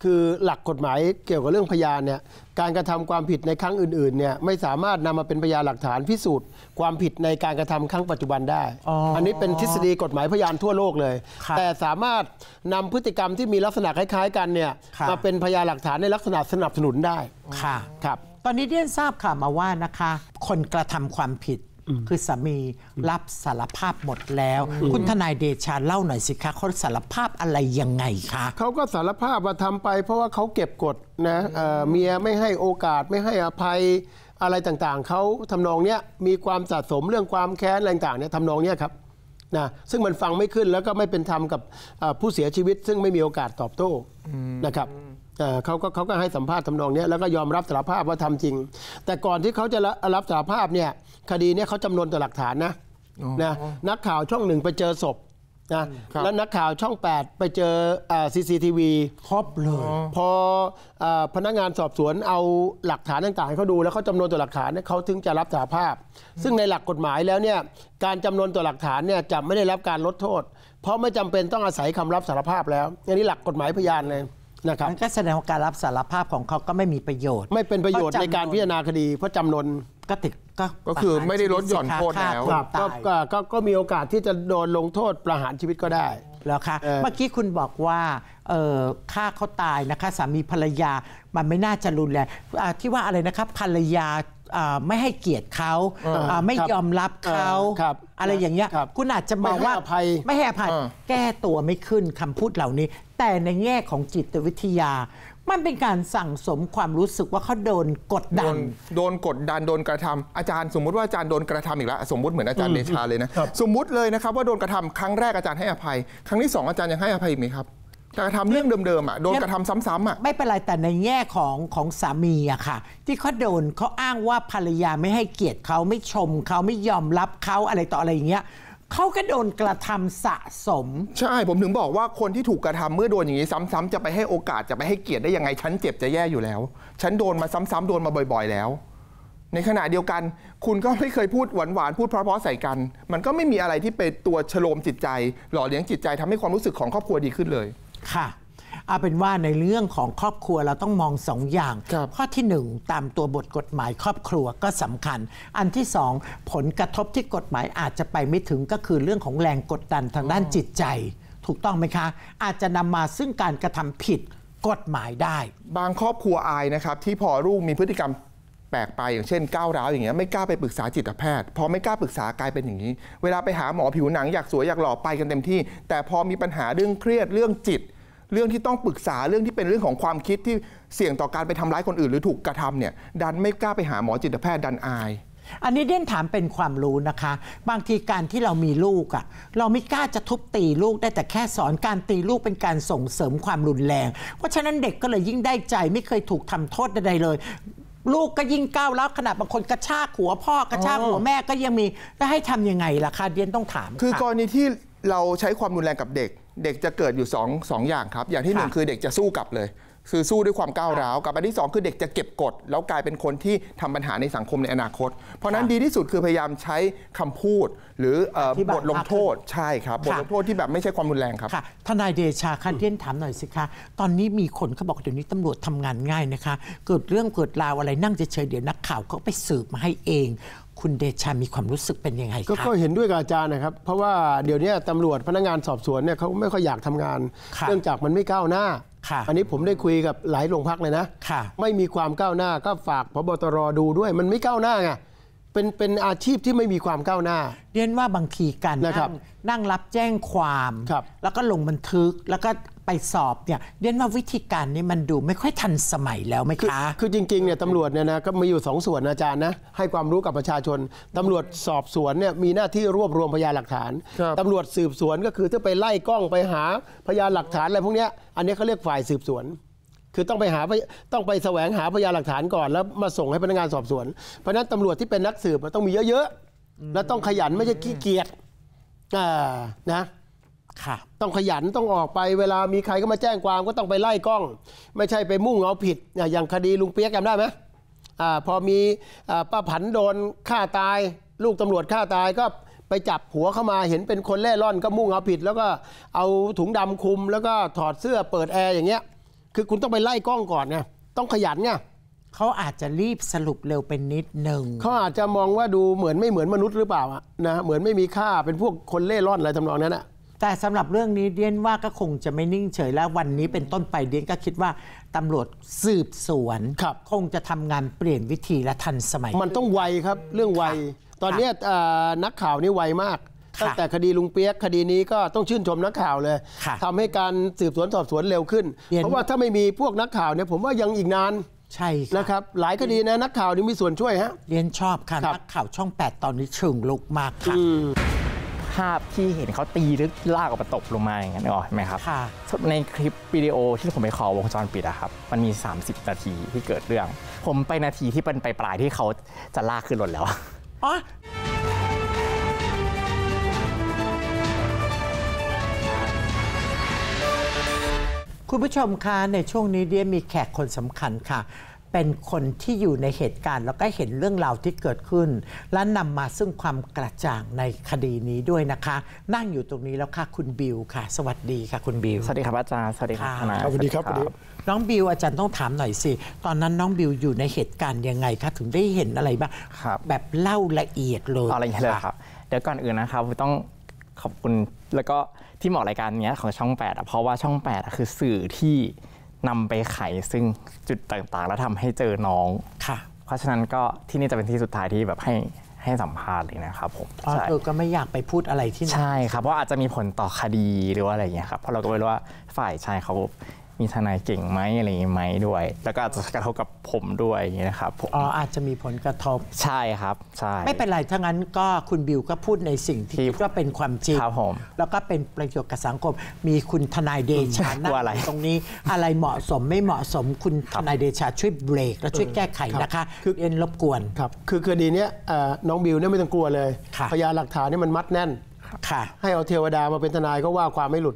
คือหลักกฎหมายเกี่ยวกับเรื่องพยานเนี่ยการกระทำความผิดในครั้งอื่นๆเนี่ยไม่สามารถนำมาเป็นพยานหลักฐานพิสูจน์ความผิดในการกระทำครั้งปัจจุบันได้ อันนี้เป็นทฤษฎีกฎหมายพยานทั่วโลกเลย แต่สามารถนำพฤติกรรมที่มีลักษณะคล้ายๆกันเนี่ย มาเป็นพยานหลักฐานในลักษณะสนับสนุนได้ค่ะครับ ตอนนี้เดียนทราบข่าวมาว่านะคะ คนกระทำความผิด คือสามีรับสารภาพหมดแล้ว คุณทนายเดชาเล่าหน่อยสิคะเขาสารภาพอะไรยังไงคะเขาก็สารภาพว่าทำไป เพราะว่าเขาเก็บกดนะเมียไม่ให้โอกาสไม่ให้อภัยอะไรต่างๆ เขาทำนองเนี้ยมีความสะสมเรื่องความแค้นอะไรต่างๆเนี่ยทำนองเนี้ยครับนะซึ่งมันฟังไม่ขึ้นแล้วก็ไม่เป็นธรรมกับผู้เสียชีวิต ซึ่งไม่มีโอกาสตอบโต้นะครับเขาก็เขาก็ให้สัมภาษณ์ทำนองเนี้ยแล้วก็ยอมรับสารภาพว่าทำจริง แต่ก่อนที่เขาจะรับสารภาพเนี่ยคดีเนี้ยเขาจำนวนต่อหลักฐานนะนะนักข่าวช่องหนึ่งไปเจอศพนะแล้วนักข่าวช่อง 8 ไปเจอซีซีทีวีครบเลยพอพนักงานสอบสวนเอาหลักฐาน ต่างๆเขาดูแล้วเขาจำนวนตัวหลักฐานเขาถึงจะรับสาภาพ ซึ่งในหลักกฎหมายแล้วเนี่ยการจำนวนตัวหลักฐานเนี่ยจะไม่ได้รับการลดโทษ เพราะไม่จำเป็นต้องอาศัยคำรับสารภาพแล้วอันนี้หลักกฎหมายพยานเลยนะครับก็แสดงว่าการรับสารภาพของเขาก็ไม่มีประโยชน์ ไม่เป็นประโยชน์ในการพิจารณาคดีเพราะจำนวนก็ติดก็ก็คือไม่ได้ลดหย่อนโทษแล้วก็ก็ก็มีโอกาสที่จะโดนลงโทษประหารชีวิตก็ได้แล้วค่ะเมื่อกี้คุณบอกว่า่ฆ่าเขาตายนะคะสามีภรรยามันไม่น่าจะรุนแรงที่ว่าอะไรนะครับภรรยาไม่ให้เกียรติเขาไม่ยอมรับเขาเออะไรอย่างเงี้ยคคุณอาจจะบอกว่าไม่ให้อภัย่ภยแก้ตัวไม่ขึ้นคำพูดเหล่านี้ แต่ในแง่ของจิตวิทยามันเป็นการสั่งสมความรู้สึกว่าเขาโดนกดดัน โดนกดดันโดนกระทำอาจารย์สมมุติว่าอาจารย์โดนกระทำอีกแล้วสมมุติเหมือนอาจารย์เดชาเลยนะสมมุติเลยนะครับ ว่าโดนกระทำครั้งแรกอาจารย์ให้อภัย ครั้งที่2อาจารย์ ยังให้อภัยไหมครับกระทำเรื่องเดิมๆอ่ะโดนกระทาซ้ำๆอ่ะไม่เป็นไรแต่ในแง่ของของสามีอะค่ะ ที่เขาโดนเขาอ้างว่าภรรยาไม่ให้เกียรติเขาไม่ชมเขาไม่ยอมรับเขาอะไรต่ออะไรอย่างเงี้ยเขาก็โดนกระทำสะสม ใช่ผมถึงบอกว่าคนที่ถูกกระทำ เมื่อโดนอย่างนี้ซ้ำ ๆ จะไปให้โอกาสจะไปให้เกียรติได้ยังไง ฉันเจ็บจะแย่อยู่แล้ว ฉันโดนมาซ้ำๆโดนมาบ่อยๆแล้ว ในขณะเดียวกัน คุณก็ไม่เคยพูดหวานๆ พูดเพราะๆใส่กัน มันก็ไม่มีอะไรที่เป็นตัวฉโลมจิตใจ หล่อเลี้ยงจิตใจทำให้ความรู้สึกของครอบครัวดีขึ้นเลยค่ะเอาเป็นว่าในเรื่องของครอบครัวเราต้องมองสองอย่าง ข้อที่หนึ่งตามตัวบทกฎหมาย ครอบครัวก็สำคัญ อันที่สองผลกระทบที่กฎหมายอาจจะไปไม่ถึงก็คือเรื่องของแรงกดดันทางด้านจิตใจ ถูกต้องไหมคะ อาจจะนำมาซึ่งการกระทำผิดกฎหมายได้ บางครอบครัวอายนะครับที่พอลูกมีพฤติกรรมแปลกไปอย่างเช่นก้าวร้าวอย่างเงี้ยไม่กล้าไปปรึกษาจิตแพทย์พอไม่กล้าปรึกษากลายเป็นอย่างนี้ เวลาไปหาหมอผิวหนังอยากสวยอยากหล่อไปกันเต็มที่ แต่พอมีปัญหาเรื่องเครียดเรื่องจิตเรื่องที่ต้องปรึกษาเรื่องที่เป็นเรื่องของความคิดที่เสี่ยงต่อการไปทำร้ายคนอื่นหรือถูกกระทำเนี่ยดันไม่กล้าไปหาหมอจิตแพทย์ดันอาย อันนี้เด่นถามเป็นความรู้นะคะ บางทีการที่เรามีลูกอะ่ะเราไม่กล้าจะทุบตีลูกได้แต่แค่สอนการตีลูกเป็นการส่งเสริมความรุนแรง เพราะฉะนั้นเด็กก็เลยยิ่งได้ใจไม่เคยถูกทำโทษใดๆเลย ลูกก็ยิ่งก้าวแล้วขนาดบางคนกระชากหัวพ่อกระชากหัวแม่ก็ยังมีแล้วให้ทํำยังไงล่ะคะเดียนต้องถามคือกรณีที่เราใช้ความรุนแรงกับเด็กเด็กจะเกิดอยู่2อสองอย่างครับ อย่างที่หนึ่งคือเด็กจะสู้กลับเลย คือสู้ด้วยความก้าวร้าวกับอันที่ 2 คือเด็กจะเก็บกด แล้วกลายเป็นคนที่ทำปัญหาในสังคมในอนาคต เพราะนั้นดีที่สุดคือพยายามใช้คำพูด หรือบทลงโทษใช่ครับ บทลงโทษที่แบบไม่ใช่ความรุนแรงครับทนายเดชาคันเทียนถามหน่อยสิคะ ตอนนี้มีคนเขาบอกเดี๋ยวนี้ตำรวจทำงานง่ายนะคะเกิดเรื่องเกิดราวอะไรนั่งเฉยเดี๋ยวนักข่าวก็ไปสืบมาให้เองคุณเดชา มีความรู้สึกเป็นยังไงครับก็เห็นด้วยกับอาจารย์นะครับ เพราะว่าเดี๋ยวนี้ตำรวจพนักงานสอบสวนเนี่ยเขาไม่ค่อยอยากทำงาน เนื่องจากมันไม่ก้าวหน้า อันนี้ผมได้คุยกับหลายโรงพักเลยนะ ไม่มีความก้าวหน้าก็ฝากพบตรดูด้วย มันไม่ก้าวหน้าไงเป็นเป็นอาชีพที่ไม่มีความก้าวหน้า เรียนว่าบางทีการนะครับนั่งนั่งรับแจ้งความครับแล้วก็ลงบันทึกแล้วก็ไปสอบเนี่ยเรียนว่าวิธีการนี้มันดูไม่ค่อยทันสมัยแล้วไหมคะ คือจริงๆเนี่ยตำรวจเนี่ยนะก็มีอยู่สองส่วนอาจารย์นะ ให้ความรู้กับประชาชนตำรวจสอบสวนเนี่ยมีหน้าที่รวบรวมพยานหลักฐานตำรวจสืบสวนก็คือถ้าไปไล่กล้องไปหาพยานหลักฐานอะไรพวกเนี้ยอันนี้เขาเรียกฝ่ายสืบสวนคือต้องไปหาต้องไปแสวงหาพยานหลักฐานก่อน แล้วมาส่งให้พนักงานสอบสวน เพราะนั้นตำรวจที่เป็นนักสืบต้องมีเยอะ ๆ และต้องขยันไม่ใช่ขี้เกียจนะ ค่ะต้องขยันต้องออกไปเวลามีใครก็มาแจ้งความ ก็ต้องไปไล่กล้อง ไม่ใช่ไปมุ่งเอาผิด อย่างคดีลุงเปียกจำได้ไหมอพอมีอป้าผันโดนฆ่าตาย ลูกตำรวจฆ่าตายก็ไปจับหัวเข้ามาเห็นเป็นคนเล่ร่อนก็มุ่งเอาผิด แล้วก็เอาถุงดำคุมแล้วก็ถอดเสื้อเปิดแอร์อย่างเงี้ยคือ คุณต้องไปไล่กล้องก่อนไงต้องขยันไงเขาอาจจะรีบสรุปเร็วเป็นนิดหนึ่ง เขาอาจจะมองว่าดูเหมือนไม่เหมือนมนุษย์หรือเปล่าอะนะเหมือนไม่มีค่าเป็นพวกคนเล่ร่อนอะไรทำนองนั้นอะแต่สำหรับเรื่องนี้เดียนว่าก็คงจะไม่นิ่งเฉยแล้ววันนี้เป็นต้นไป เดียนก็คิดว่าตำรวจสืบสวนครับคงจะทำงานเปลี่ยนวิธี และทันสมัย มันต้องไวครับเรื่องไวตอนนี้นักข่าวนี่ไวมากตั้งแต่คดีลุงเปียกคดีนี้ก็ต้องชื่นชมนักข่าวเลย ทำให้การสืบสวนสอบสวนเร็วขึ้นเพราะว่าถ้าไม่มีพวกนักข่าวเนี่ยผมว่ายังอีกนานใช่นะครับหลายคดีนะนักข่าวนี่มีส่วนช่วยฮะเรียนชอบค่ะนักข่าวช่อง 8 ตอนนี้ชชิงลุกมากค่ะภาพที่เห็นเขาตีหรือลากออกมาตบลงมาอย่างนั้นอ๋อไหมครับในคลิปวิดีโอที่ผมไปขอวงจรปิดอะครับมันมี 30 นาทีที่เกิดเรื่อง ผมไปนาทีที่เป็นไปปลายที่เขาจะลากขึ้นรถแล้วอ๋อคุณผู้ชมคะในช่วงนี้เดียมีแขกคนสำคัญค่ะ เป็นคนที่อยู่ในเหตุการณ์ แล้วก็เห็นเรื่องราวที่เกิดขึ้น และนำมาซึ่งความกระจ่างในคดีนี้ด้วยนะคะ นั่งอยู่ตรงนี้แล้วค่ะคุณบิวค่ะ สวัสดีค่ะคุณบิวสวัสดีครับอาจารย์สวัสดีครับนายสวัสดีครับน้องบิวอาจารย์ต้องถามหน่อยสิตอนนั้นน้องบิวอยู่ในเหตุการณ์ยังไงคะถึงได้เห็นอะไรบ้างครับแบบเล่าละเอียดเลยอะไรอย่างเงี้ยเลยครับเดี๋ยวก่อนอื่นนะครับต้องขอบคุณแล้วก็ที่เหมาะรายการนี้ของช่อง8อ่ะเพราะว่าช่อง8อ่ะคือสื่อที่นำไปไขซึ่งจุดต่างๆ แล้วทำให้เจอน้องค่ะ เพราะฉะนั้นก็ที่นี่จะเป็นที่สุดท้ายที่แบบให้ให้สัมภาษณ์เลยนะครับผมอ๋อใชเออก็ไม่อยากไปพูดอะไรที่ไหนใช่ครับเพราะอาจจะมีผลต่อคดีหรือว่าอะไรอย่างเงี้ยครับเพราะเราก็ไม่รู้ว่าฝ่ายชายเขามีทนายเก่งไหมอะไรอย่างนี้ไหมด้วย แล้วก็อาจจะกระทบกับผมด้วยอย่างนี้นะครับผมอ๋ออาจจะมีผลกระทบ ใช่ครับใช่ ไม่เป็นไรถ้างั้นก็คุณบิวก็พูดในสิ่งที่ก็เป็นความจริงครับผมแล้วก็เป็นประโยชน์กับสังคม มีคุณทนายเดชานะอะไรตรงนี้อะไรเหมาะสมไม่เหมาะสมคุณทนายเดชาช่วยเบรกและช่วยแก้ไขนะคะ คือเอ็นรบกวน ครับ คือคดีนี้น้องบิวเนี่ยไม่ต้องกลัวเลย พยานหลักฐานนี่มันมัดแน่น ค่ะ ให้เอาเทวดามาเป็นทนายก็ว่าความไม่หลุด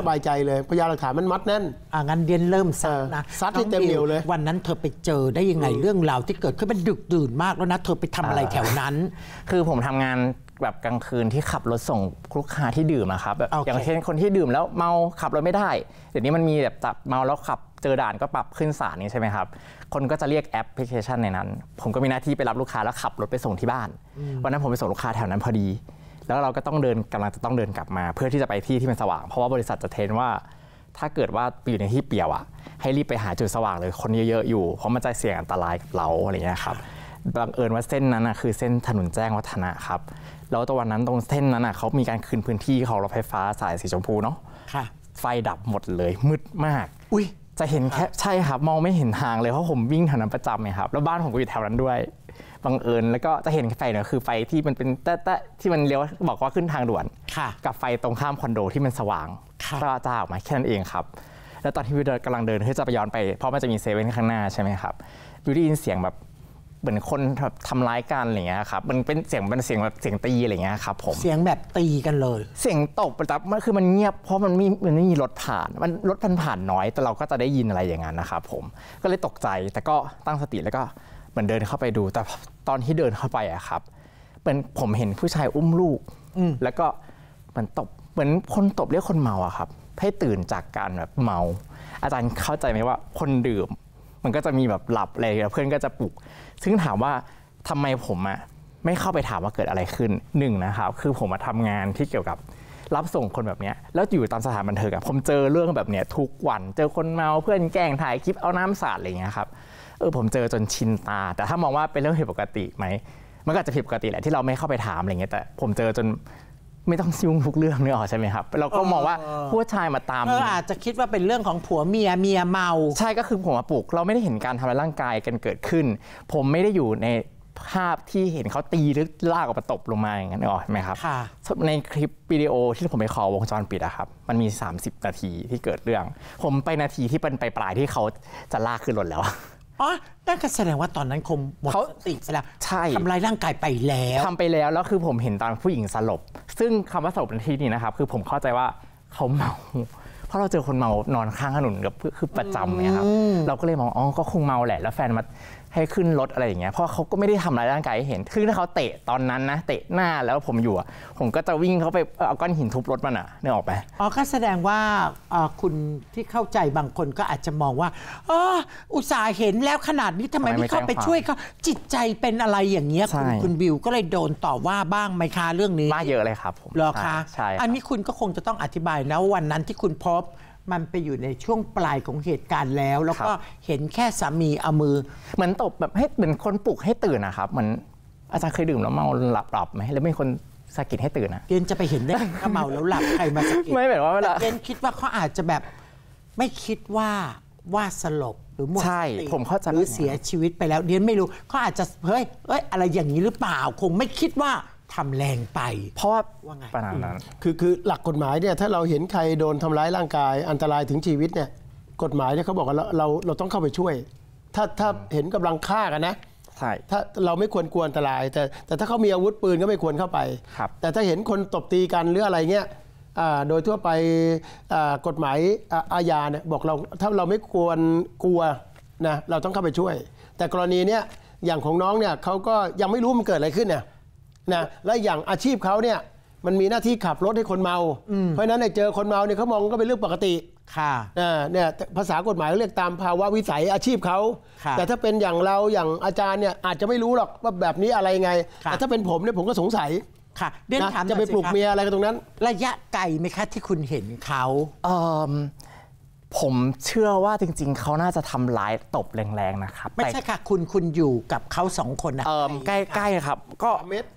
สบายใจเลยพยานหลักฐานมันมัดแน่น อ่างั้นเดียนเริ่มซัดนะซัดที่เต็มเหนียวเลย วันนั้นเธอไปเจอได้ยังไงเรื่องราวที่เกิดขึ้นมันดึกดื่นมากแล้วนะ เธอไปทำอะไรแถวนั้น คือผมทำงานแบบกลางคืนที่ขับรถส่งลูกค้าที่ดื่มอะครับแบบอย่างเช่นคนที่ดื่มแล้วเมาขับรถไม่ได้เดี๋ยวนี้มันมีแบบบเมาแล้วขับเจอด่านก็ปรับขึ้นศาลนี่ใช่ไหมครับ คนก็จะเรียกแอปพลิเคชันในนั้น ผมก็มีหน้าที่ไปรับลูกค้าแล้วขับรถไปส่งที่บ้าน วันนั้นผมไปส่งลูกค้าแถวนั้นพอดีแล้วเราก็ต้องเดินกำลังจะต้องเดินกลับมา เพื่อที่จะไปที่ที่มันสว่าง เพราะว่าบริษัทจะเทรนว่าถ้าเกิดว่าอยู่ในที่เปียวอะให้รีบไปหาจุดสว่างเลยคนเยอะๆอยู่เพราะมันจะเสี่ยงอันตรายกับเราอะไรเงี้ยครับบังเอิญว่าเส้นนั้นอะคือเส้นถนนแจ้งวัฒนะครับแล้วตวันนั้นตรงเส้นนั้นอะเขามีการคืนพื้นที่ของรถไฟฟ้าสายสีชมพูเนาะไฟดับหมดเลยมืดมาก อุ้ยจะเห็นแค่ใช่ครับมองไม่เห็นทางเลยเพราะผมวิ่งแถวนั้นประจำไงครับแล้วบ้านผมก็อยู่แถวนั้นด้วยบังเอิญแล้วก็จะเห็นไฟเนี่ยคือไฟที่มันเป็นแตะที่มันเลี้ยวบอกว่าขึ้นทางด่วนกับไฟตรงข้ามคอนโด ที่มันสว่างค่พระจ้าออกมาแค่นั้นเองครับ แล้วตอนที่วิวดกำลังเดินเพื่อจะไปย้อนไปเพราะมันจะมีเซเว่นข้างหน้าใช่ไหมครับวิวได้ยินเสียงแบบเหมือนคนแบบทำร้ายกันอะไรเงี้ยครับมันเป็นเสียงเป็นเสียงแบบเสียงตีอะไรเงี้ยครับผมเสียงแบบตีกันเลย เสียงตบแต่มันคือมันเงียบเพราะมันไม่มันไม่มีรถผ่าน มันรถผ่านผ่านน้อย แต่เราก็จะได้ยินอะไรอย่างนั้นนะครับผมก็เลยตกใจแต่ก็ตั้งสติแล้วก็เหมือนเดินเข้าไปดู แต่ตอนที่เดินเข้าไปอะครับ เป็นผมเห็นผู้ชายอุ้มลูกแล้วก็เหมือนตบเหมือนคนตบเรียกคนเมาอะครับ ให้ตื่นจากการแบบเมา อาจารย์เข้าใจไหมว่าคนดื่ม มันก็จะมีแบบหลับอะไรเพื่อนก็จะปลุกซึ่งถามว่าทำไมผมอะไม่เข้าไปถามว่าเกิดอะไรขึ้นหนึ่งนะครับ คือผมมาทำงานที่เกี่ยวกับรับส่งคนแบบนี้แล้วอยู่ตามสถานบันเทิงอะผมเจอเรื่องแบบเนี้ยทุกวันเจอคนเมาเพื่อนแกล้งถ่ายคลิปเอาน้ำสาดอะไรเงี้ยครับเออผมเจอจนชินตา แต่ถ้ามองว่าเป็นเรื่องผิดปกติไหมมันก็จะผิดปกติแหละที่เราไม่เข้าไปถามอะไรเงี้ยแต่ผมเจอจนไม่ต้องยุ่งทุกเรื่องเนื้ออใช่ไหมครับเราก็มองว่าผู้ชายมาตามเราอาจจะคิดว่าเป็นเรื่องของผัวเมียเมียเมา ใช่ก็คือผมมาปลุกเราไม่ได้เห็นการทำร้ายร่างกายกันเกิดขึ้น ผมไม่ได้อยู่ในภาพที่เห็นเขาตีหรือลากออกมาตบลงมาอย่างนั้นออใช่ไหมครับในคลิปวิดีโอที่ผมไปขอวงจรปิดอะครับ มันมี 30 นาทีที่เกิดเรื่อง ผมไปนาทีที่เป็นไปปลายที่เขาจะลากขึ้นรถแล้วอ๋อนั่นก็แสดงว่าตอนนั้นคมหมดสติไปแล้วใช่ทำลายร่างกายไปแล้ว ทำไปแล้ว แล้วคือผมเห็นตอนผู้หญิงสลบ ซึ่งคำว่าสลบในที่นี้นะครับ คือผมเข้าใจว่าเขาเมา เพราะเราเจอคนเมานอนข้างถนนกับคือประจำเนี่ยครับเราก็เลยมองอ๋อก็คงเมาแหละ แล้วแฟนมาให้ขึ้นรถอะไรอย่างเงี้ย เพราะเขาก็ไม่ได้ทำร้ายร่างกายให้เห็นคือถ้าเขาเตะตอนนั้นนะ เตะหน้าแล้วผมอยู่อะผมก็จะวิ่งเข้าไปเอาก้อนหินทุบรถมันอะนึกออกไหมอ๋อก็แสดงว่าคุณที่เข้าใจบางคนก็อาจจะมองว่าเอออุตส่าห์เห็นแล้วขนาดนี้ทำไมไมไม่เข้าไปช่วยเขาจิตใจเป็นอะไรอย่างเงี้ย คุณคุณบิวก็เลยโดนต่อว่าบ้างไหมคะเรื่องนี้ มากเยอะเลยครับ ผมหรอคะ ใช่ อันนี้คุณก็คงจะต้องอธิบายนะววันนั้นที่คุณพบมันไปอยู่ในช่วงปลายของเหตุการณ์แล้ว แล้วก็เห็นแค่สามีเอามือ เหมือนตบแบบให้เหมือนคนปลุกให้ตื่นนะครับเหมือนอาจารย์เคยดื่มแล้วเมาหลับหลับไหมแล้วไม่คนสะกิดให้ตื่นนะเกณฑ์จะไปเห็นได้ถ้าเมาแล้วหลับใครมาสะกิดไม่แบบว่าเวลาเกณฑ์คิดว่าเขาอาจจะแบบไม่คิดว่าว่าสลบหรือหมดสติผมเข้าใจหรือเสียชีวิตไปแล้วเดียนไม่รู้เขาอาจจะเฮ้ยเอ้ยอะไรอย่างนี้หรือเปล่าคงไม่คิดว่าทำแรงไป เพราะว่าว่าไงปัญหานั้นคือคือหลักกฎหมายเนี่ยถ้าเราเห็นใครโดนทำร้ายร่างกาย อันตรายถึงชีวิตเนี่ยกฎหมายเนี่ยเขาบอกว่าเราเราเราต้องเข้าไปช่วย ถ้าถ้าเห็นกำลังฆ่ากันนะใช่ถ้าเราไม่ควรกลัวอันตราย แต่แต่ถ้าเขามีอาวุธปืนก็ไม่ควรเข้าไปครับแต่ถ้าเห็นคนตบตีกันหรืออะไรเงี้ยโดยทั่วไปกฎหมายอาญาเนี่ยบอกเราถ้าเราไม่ควรกลัวนะเราต้องเข้าไปช่วย แต่กรณีเนี้ยอย่างของน้องเนี่ยเขาก็ยังไม่รู้มันเกิดอะไรขึ้นเนี่ยนะและอย่างอาชีพเขาเนี่ยมันมีหน้าที่ขับรถให้คนเมาเพราะนั้นเนเจอคนเมาเนี่ยเขามองก็เป็นเรื่องปกติค่ะเนี่ยภาษากฎหมายเขาเรียกตามภาวะวิสัยอาชีพเขา แต่ถ้าเป็นอย่างเราอย่างอาจารย์เนี่ย อาจจะไม่รู้หรอก ว่าแบบนี้อะไรไงแต่ถ้าเป็นผมเนี่ยผมก็สงสัยค่ะเดี๋ยวถามจะไปปลูกเมียอะไรกันตรงนั้นระยะไกลไหมคะที่คุณเห็นเขาผมเชื่อว่าจริง ๆเขาน่าจะทำร้ายตบแรงๆนะครับไม่ใช่ค่ะคุณคุณอยู่กับเขาสองคนนะใกล้ๆครับ ก็เมตร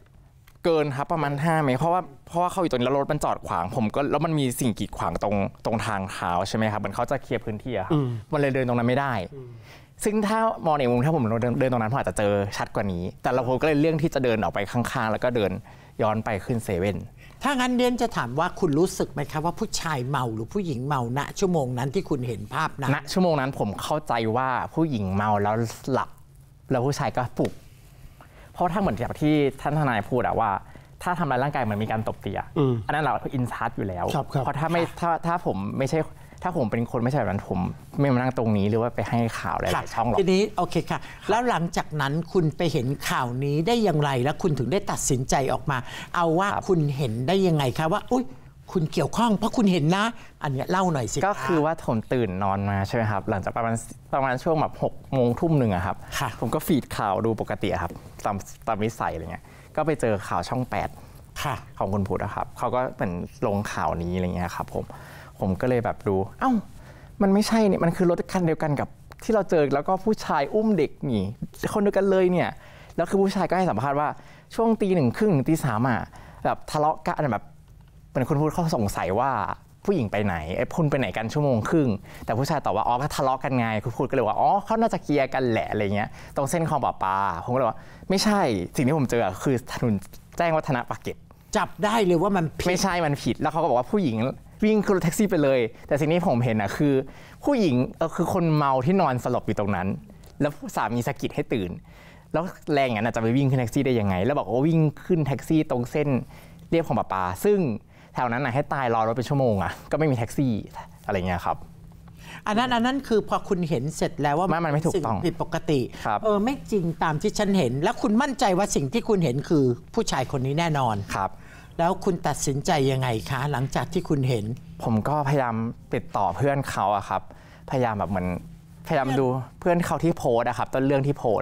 เกินครับประมาณ5เมตรเพราะว่าเพราะว่าเขาอยู่ตรงนี้แล้วรถมันจอดขวางผมก็แล้วมันมีสิ่งกีดขวางตรงตรงทางเท้าใช่ไหมครับมันเขาจะเคลียร์พื้นที่อะครับมันเลยเดินตรงนั้นไม่ได้ซึ่งถ้ามองในมุมถ้าผมเดินเดินตรงนั้นผมอาจจะเจอชัดกว่านี้ แต่เราผมก็เลยเลี่ยงที่จะเดินออกไปข้างๆแล้วก็เดินย้อนไปขึ้นเซเว่นถ้างั้นเดียนจะถามว่าคุณรู้สึกไหมครับว่าผู้ชายเมาหรือผู้หญิงเมาณชั่วโมงนั้นที่คุณเห็นภาพนั้นณชั่วโมงนั้นผมเข้าใจว่าผู้หญิงเมาแล้วหลับแล้วผู้ชายก็ปลุกเพราะถ้าเหมือนแบบที่ท่านทนายพูดอะว่าถ้าทำร้ายร่างกายเหมือนมีการตบตีอะอันนั้นเราอินซัรอยู่แล้วเพราะถ้าไม่ถ้าถ้าผมไม่ใช่ถ้าผมเป็นคนไม่ใช่แบบนั้นผม ไม่มานั่งตรงนี้หรือว่าไปให้ข่าวหลายช่องหรอกทีนี้โอเคค่ะแล้วหลังจากนั้นคุณไปเห็นข่าวนี้ได้อย่างไร แล้วคุณถึงได้ตัดสินใจออกมา เอาว่าคุณเห็นได้ยังไงคะว่าอุ้ยคุณเกี่ยวข้องเพราะคุณเห็นนะอันเนี้ยเล่าหน่อยสิ ก็คือว่าผมตื่นนอนมาใช่ไหมครับ หลังจากประมาณประมาณช่วงแบบหกโมงทุ่มหนึ่งครับผมก็ฟีดข่าวดูปกติครับตามตามวิสัยอะไรเงี้ยก็ไปเจอข่าวช่องแปดของคุณพุทธนะครับเขาก็เป็นลงข่าวนี้อะไรเงี้ยครับผมผมก็เลยแบบดู เอ้า มันไม่ใช่เนี่ยมันคือรถคันเดียวกันกับที่เราเจอแล้วก็ผู้ชายอุ้มเด็กหนีคนเดียวกันเลยเนี่ยแล้วคือผู้ชายก็ให้สัมภาษณ์ว่าช่วงตีหนึ่งครึ่งตีสามอ่ะแบบทะเลาะกันแบบเป็นคุณพูดเขาสงสัยว่าผู้หญิงไปไหนไอ้คุณไปไหนกันชั่วโมงครึ่งแต่ผู้ชายตอบว่าอ๋อก็ทะเลาะกันไงคุณพูดก็เลยว่าอ๋อเขาน่าจะเคลียร์กันแหละอะไรเงี้ย ตรงเส้นคลองปลาปาผมก็เลยว่าไม่ใช่ สิ่งที่ผมเจอคือถนนแจ้งวัฒนะปากเกตจับได้เลยว่ามันผิดไม่ใช่มันผิด แล้วเขาก็บอกว่าผู้หญิงวิ่งขึ้นรถแท็กซี่ ไปเลย แต่สิ่งที่ผมเห็นนะคือ ผู้หญิงคือคนเมาที่นอนสลบอยู่ตรงนั้น แล้วสามีสะกิดให้ตื่น แล้วแรงอย่างนั้นจะไปวิ่งขึ้นแท็กซี่ได้ยังไง แล้วบอกว่าวิ่งขึ้นแท็กซี่ ตรงเส้นเรียบของปลาปา ซึ่งแถวนั้นนะให้ตายรอรถเป็นชั่วโมงอะก็ไม่มีแท็กซี่อะไรเงี้ยครับอันนั้นอันนั้นคือพอคุณเห็นเสร็จแล้วว่ามันไม่ถูกต้องผิดปกติเออไม่จริงตามที่ฉันเห็น แล้วคุณมั่นใจว่าสิ่งที่คุณเห็นคือผู้ชายคนนี้แน่นอนครับแล้วคุณตัดสินใจยังไงคะ หลังจากที่คุณเห็น ผมก็พยายามติดต่อเพื่อนเขาอะครับ พยายามแบบเหมือนพยายามดูเพื่อนเขาที่โพสอะครับต้นเรื่องที่โพส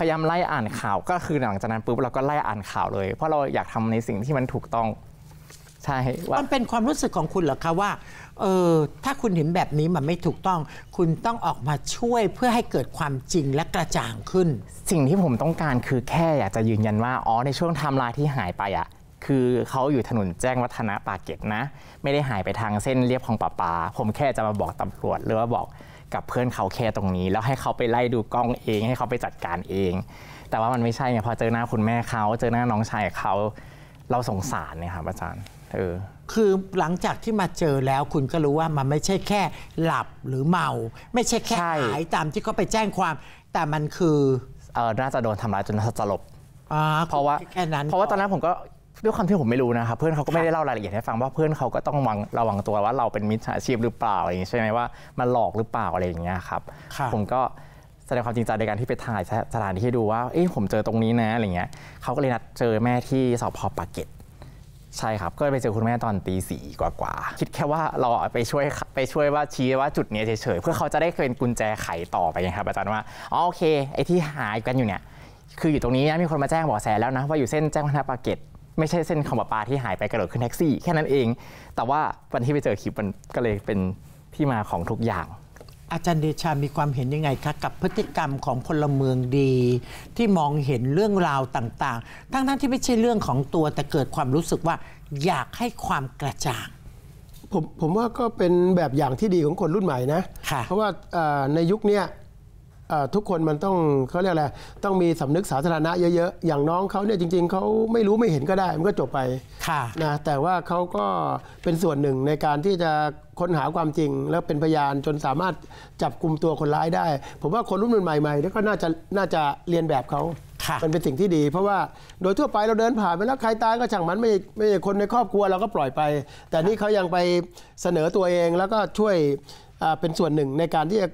พยายามไล่อ่านข่าว ก็คือหลังจากนั้นปุ๊บเราก็ไล่อ่านข่าวเลย เพราะเราอยากทำในสิ่งที่มันถูกต้องใช่ ว่า มันเป็นความรู้สึกของคุณเหรอคะว่าเออถ้าคุณเห็นแบบนี้มันไม่ถูกต้องคุณต้องออกมาช่วยเพื่อให้เกิดความจริงและกระจ่างขึ้น สิ่งที่ผมต้องการคือแค่อยากจะยืนยันว่าอ๋อในช่วงไทม์ไลน์ที่หายไปอ่ะคือเขาอยู่ถนนแจ้งวัฒนะปากเกต็นะ ไม่ได้หายไปทางเส้นเรียบของป่าปาผมแค่จะมาบอกตำรวจ หรือว่าบอกกับเพื่อนเขาแค่ตรงนี้แล้วให้เขาไปไล่ดูกล้องเองให้เขาไปจัดการเอง แต่ว่ามันไม่ใช่ไงพอเจอหน้าคุณแม่เขาเจอหน้าน้องชายเขาเราสงสารเนี่ยครับอาจารย์เออคือหลังจากที่มาเจอแล้วคุณก็รู้ว่ามันไม่ใช่แค่หลับหรือเมา ไม่ใช่แค่หายตามที่เขาไปแจ้งความ แต่มันคือเออน่าจะโดนทำร้ายจนสลบอ่เพราะว่าแค่นั้นเพราะว่าตอนนั้นผมก็ด้วยความที่ผมไม่รู้นะครับเพื่อนเขาก็ไม่ได้เล่ารายละเอียดให้ฟังว่าเพื่อนเขาก็ต้องวังระวังตัวว่าเราเป็นมิจฉาชีพหรือเปล่าอะไรอย่างนี้ใช่ไหมว่ามันหลอกหรือเปล่าอะไรอย่างเงี้ยครับผมก็แสดงความจริงใจในการที่ไปถ่ายสถานที่ให้ดูว่าเอ้ผมเจอตรงนี้นะอะไรเงี้ยเขาก็เลยนัดเจอแม่ที่สพปากเกร็ดใช่ครับ ก็ไปเจอคุณแม่ตอนตีสี่กว่าๆคิดแค่ว่าเราไปช่วยไปช่วยว่าชี้ว่าจุดนี้เฉยๆเพื่อเขาจะได้เป็นกุญแจไขต่อไปไงครับอาจารย์ว่าอ๋อโอเคไอ้ที่หายกันอยู่เนี่ยคืออยู่ตรงนี้นะมีคนมาแจ้งบอกแสแล้วนะว่าอยู่เส้นแจ้งวัฒนาปาเกตไม่ใช่เส้นคอมบปาที่หายไปกระโดดขึ้นแท็กซี่แค่นั้นเอง แต่ว่าวันที่ไปเจอคลิปมันก็เลยเป็นที่มาของทุกอย่างอาจารย์เดชามีความเห็นยังไงคะ กับพฤติกรรมของพลเมืองดี ที่มองเห็นเรื่องราวต่าง ๆ ทั้งๆทที่ไม่ใช่เรื่องของตัวแต่เกิดความรู้สึกว่าอยากให้ความกระจ่าง ผมผมว่าก็เป็นแบบอย่างที่ดีของคนรุ่นใหม่นะะเพราะว่าในยุคนี้ทุกคนมันต้องเขาเรียกอะไรต้องมีสำนึกสาธารณะเยอะๆอย่างน้องเขาเนี่ยจริงๆเขาไม่รู้ไม่เห็นก็ได้มันก็จบไปะนะแต่ว่าเขาก็เป็นส่วนหนึ่งในการที่จะค้นหาความจริง แล้วเป็นพยานจนสามารถจับกลุ่มตัวคนร้ายได้ ผมว่าคนรุ่นใหม่ๆนี่ก็น่าจะน่าจะเรียนแบบเขามันเป็นสิ่งที่ดีเพราะว่าโดยทั่วไปเราเดินผ่านไปแล้วใครตายก็ช่างมันไม่ไม่คนในครอบครัวเราก็ปล่อยไป แต่นี่เขายังไปเสนอตัวเองแล้วก็ช่วยเป็นส่วนหนึ่งในการที่จะ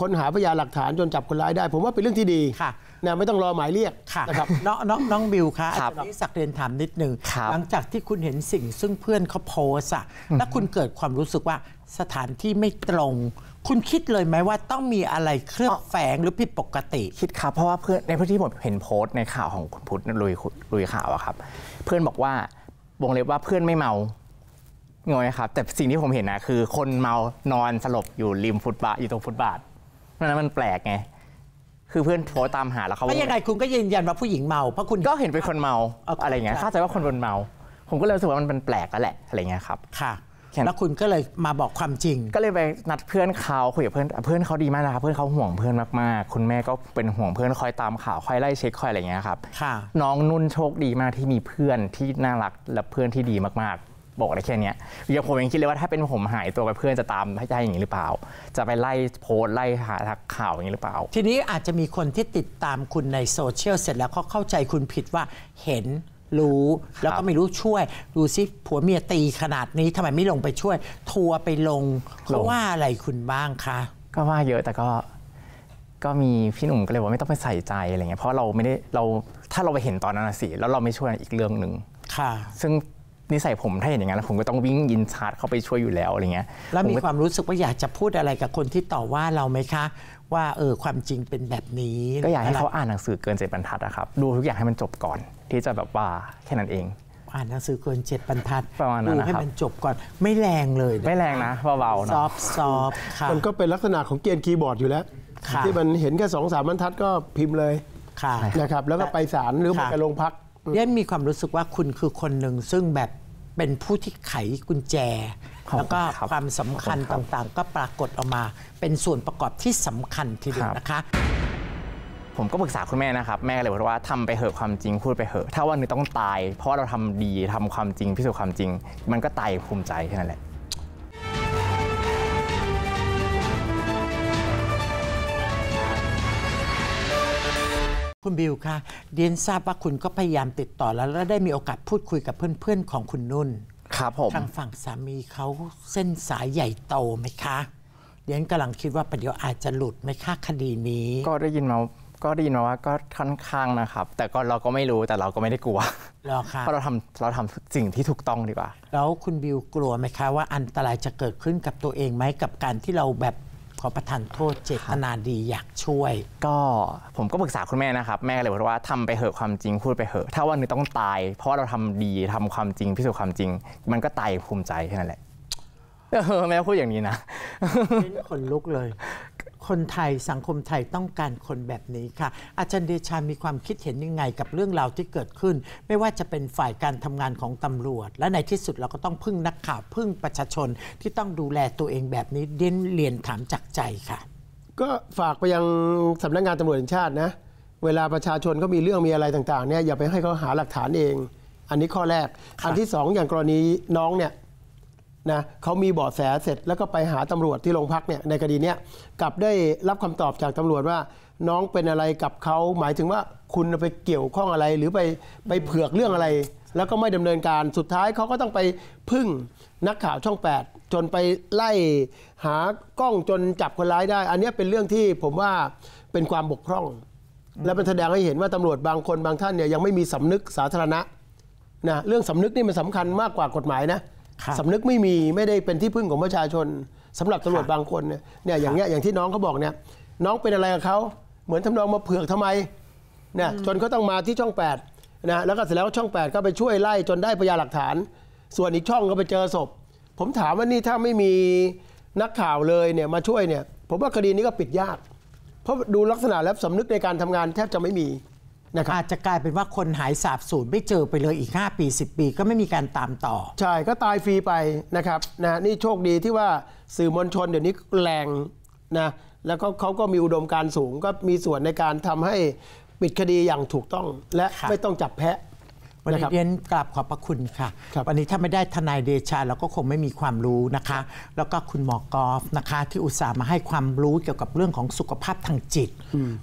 ค้นหาพยานหลักฐานจนจับคนร้ายได้ ผมว่าเป็นเรื่องที่ดีค่ะนะไม่ต้องรอหมายเรียกนะครับน้องน้องบิวคะอาจารย์ศักเรียนถามนิดหนึ่งหลังจากที่คุณเห็นสิ่งซึ่งเพื่อนเขาโพสอะแล้วคุณเกิดความรู้สึกว่าสถานที่ไม่ตรง คุณคิดเลยไหมว่าต้องมีอะไรเครือบแฝงหรือผิดปกติคิดครับ เพราะว่าเพื่อนในพื้นที่ผมเห็นโพสต์ในข่าวของคุณพุทธลุยลุยข่าวอะครับ เพื่อนบอกว่าวงเล็บว่าเพื่อนไม่เมางอยครับแต่สิ่งที่ผมเห็นนะคือคนเมานอนสลบอยู่ริมฟุตบาทอยู่ตรงฟุตบาทนั้นมันแปลกไงคือเพื่อนโพสตามหาแล้วเขาไม่ยังไงคุณก็ยืนยันว่าผู้หญิงเมาเพราะคุณก็เห็นเป็นคนเมาอะไรเงี้ยเข้าใจว่าคนบนเมา ผมก็เลยรู้สึกว่ามันเป็นแปลกแล้วแหละอะไรเงี้ยครับค่ะแล้วคุณก็เลยมาบอกความจริง ก็เลยไปนัดเพื่อนเขาคุยกับเพื่อนเพื่อนเขาดีมากนะครับเพื่อนเขาห่วงเพื่อนมากๆคุณแม่ก็เป็นห่วงเพื่อนคอยตามข่าวคอยไล่เช็คคอยอะไรเงี้ยครับน้องนุ่นโชคดีมากที่มีเพื่อนที่น่ารักและเพื่อนที่ดีมากๆบอกได้แค่นี้อย่างผมยังคิดเลยว่าถ้าเป็นผมหายตัวไปเพื่อนจะตามให้ใจอย่างนี้หรือเปล่า จะไปไล่โพสไล่หาข่าวอย่างนี้หรือเปล่า ทีนี้อาจจะมีคนที่ติดตามคุณในโซเชียลเสร็จแล้วเขาเข้าใจคุณผิดว่าเห็นรู้ แล้วก็ไม่รู้ช่วยดูซิผัวเมียตีขนาดนี้ทำไมไม่ลงไปช่วย ทัวไปลงเขาว่าอะไรคุณบ้างคะก็ว่าเยอะแต่ก็ก็มีพี่หนุ่มก็เลยว่าไม่ต้องไปใส่ใจอะไรเงี้ยเพราะเราไม่ได้เราถ้าเราไปเห็นตอนนั้นสิแล้วเราไม่ช่วยอีกเรื่องหนึ่งค่ะซึ่งนิสัยผมถ้าเห็นอย่างนั้นผมก็ต้องวิ่งยินชาร์จเข้าไปช่วยอยู่แล้วอะไรเงี้ยแล้วมีความรู้สึกว่าอยากจะพูดอะไรกับคนที่ต่อว่าเราไหมคะ ว่าเออความจริงเป็นแบบนี้ก็อยากให้เขาอ่านหนังสือเกินเจ็ดบรรทัดนะครับดูทุกอย่างให้มันจบก่อนที่จะแบบว่าแค่นั้นเอง อ่านหนังสือเกินเจ็ดบรรทัดประมาณนั้นให้มันจบก่อนไม่แรงเลยไม่แรงนะเบาๆนะซอฟซอฟค่ะมันก็เป็นลักษณะของเกียร์คีย์บอร์ดอยู่แล้ว ที่มันเห็นแค่สองสามบรรทัดก็พิมพ์เลยนะครับแล้วก็ไปศาลหรือไปโรงพักเรียนมีความรู้สึกว่าคุณคือคนหนึ่งซึ่งแบบเป็นผู้ที่ไขกุญแจ แล้วก็ความสำคัญต่างๆ ก็ปรากฏออกมาเป็นส่วนประกอบที่สำคัญทีเดียวนะคะ ผมก็ปรึกษาคุณแม่นะครับแม่เลยบอกว่าทำไปเหอะความจริง พูดไปเหอะถ้าวันนึงต้องตาย เพราะเราทำดีทำความจริงพิสูจน์ความจริง มันก็ตายภูมิใจแค่นั้นแหละคุณบิวคะเดียนทราบว่าคุณก็พยายามติดต่อแล้วและได้มีโอกาสพูดคุยกับเพื่อน ๆของคุณนุ่นครับผมทางฝั่งสามีเขาเส้นสายใหญ่โตไหมคะเดียนกำลังคิดว่าประเดี๋ยวอาจจะหลุดไหมคะคดีนี้ ก็ได้ยินมาก็ได้ยินมาว่าก็ค่อนข้างนะครับ แต่ก็เราก็ไม่รู้แต่เราก็ไม่ได้กลัวเราคะเพราะเราทำเราทำสิ่งที่ถูกต้องดีกว่าแล้วคุณบิวกลัวไหมคะว่าอันตรายจะเกิดขึ้นกับตัวเองไหมกับการที่เราแบบขอประทานโทษเจตนาดีอยากช่วย ก็ผมก็ปรึกษาคุณแม่นะครับ แม่เลยบอกว่าทำไปเหอะความจริง พูดไปเหอะถ้าวันนึงต้องตาย เพราะเราทำดีทำความจริงพิสูจน์ความจริง มันก็ตายภูมิใจแค่นั้นแหละเอแม่พูดอย่างนี้นะเป็นคนลุกเลยคนไทยสังคมไทยต้องการคนแบบนี้ค่ะ อาจารย์เดชา มีความคิดเห็นยังไงกับเรื่องราวที่เกิดขึ้น ไม่ว่าจะเป็นฝ่ายการทำงานของตำรวจ และในที่สุดเราก็ต้องพึ่งนักข่าวพึ่งประชาชนที่ต้องดูแลตัวเองแบบนี้เดินเรียนถามจากใจค่ะ ก็ฝากไปยังสำนักงานตำรวจแห่งชาตินะ เวลาประชาชนก็มีเรื่องมีอะไรต่างๆเนี่ยอย่าไปให้เขาหาหลักฐานเอง อันนี้ข้อแรกอันที่2ออย่างกรณีน้องเนี่ยนะเขามีเบาะแสเสร็จแล้วก็ไปหาตำรวจที่โรงพักเนี่ยในคดีเนี้ยกลับได้รับคำตอบจากตำรวจว่า น้องเป็นอะไรกับเขาหมายถึงว่าคุณไปเกี่ยวข้องอะไร หรือไปไปเผือกเรื่องอะไร แล้วก็ไม่ดำเนินการสุดท้ายเขาก็ต้องไปพึ่งนักข่าวช่อง 8 จนไปไล่ หากล้องจนจับคนร้ายได้ อันนี้เป็นเรื่องที่ผมว่าเป็นความบกพร่อง และเป็นแสดงให้เห็นว่าตำรวจบางคนบางท่านเนี่ยยังไม่มีสำนึกสาธารณะนะเรื่องสำนึกนี่มันสาคัญมากกว่ากฎหมายนะสำนึกไม่มีไม่ได้เป็นที่พึ่งของประชาชน สำหรับตำรวจบางคนเนี่ยอย่างเงี้ยอย่างที่น้องเขาบอกเนี่ยน้องเป็นอะไรกับเขา เหมือนทำนองมาเผือกทำไมเนี่ยจนเขาต้องมาที่ช่อง8นะแล้วก็เสร็จแล้วช่อง 8 ก็ไปช่วยไล่จนได้พยานหลักฐาน ส่วนอีกช่องก็ไปเจอศพผมถามว่านี่ถ้าไม่มีนักข่าวเลยเนี่ยมาช่วยเนี่ยผมว่าคดีนี้ก็ปิดยาก เพราะดูลักษณะแล้วสำนึกในการทำงานแทบจะไม่มีนะครับอาจจะกลายเป็นว่าคนหายสาบสูญไม่เจอไปเลยอีก 5 ปี 10 ปีก็ไม่มีการตามต่อ ใช่ก็ตายฟรีไปนะครับนะนี่โชคดีที่ว่าสื่อมวลชนเดี๋ยวนี้แรงนะแล้วก็เขาก็มีอุดมการสูง ก็มีส่วนในการทำให้ปิดคดีอย่างถูกต้องและไม่ต้องจับแพะวันนี้เรียนกราบขอบพระคุณค่ะ วันนี้ถ้าไม่ได้ทนายเดชาเราก็คงไม่มีความรู้นะคะ แล้วก็คุณหมอกอล์ฟนะคะ ที่อุตส่าห์มาให้ความรู้เกี่ยวกับเรื่องของสุขภาพทางจิต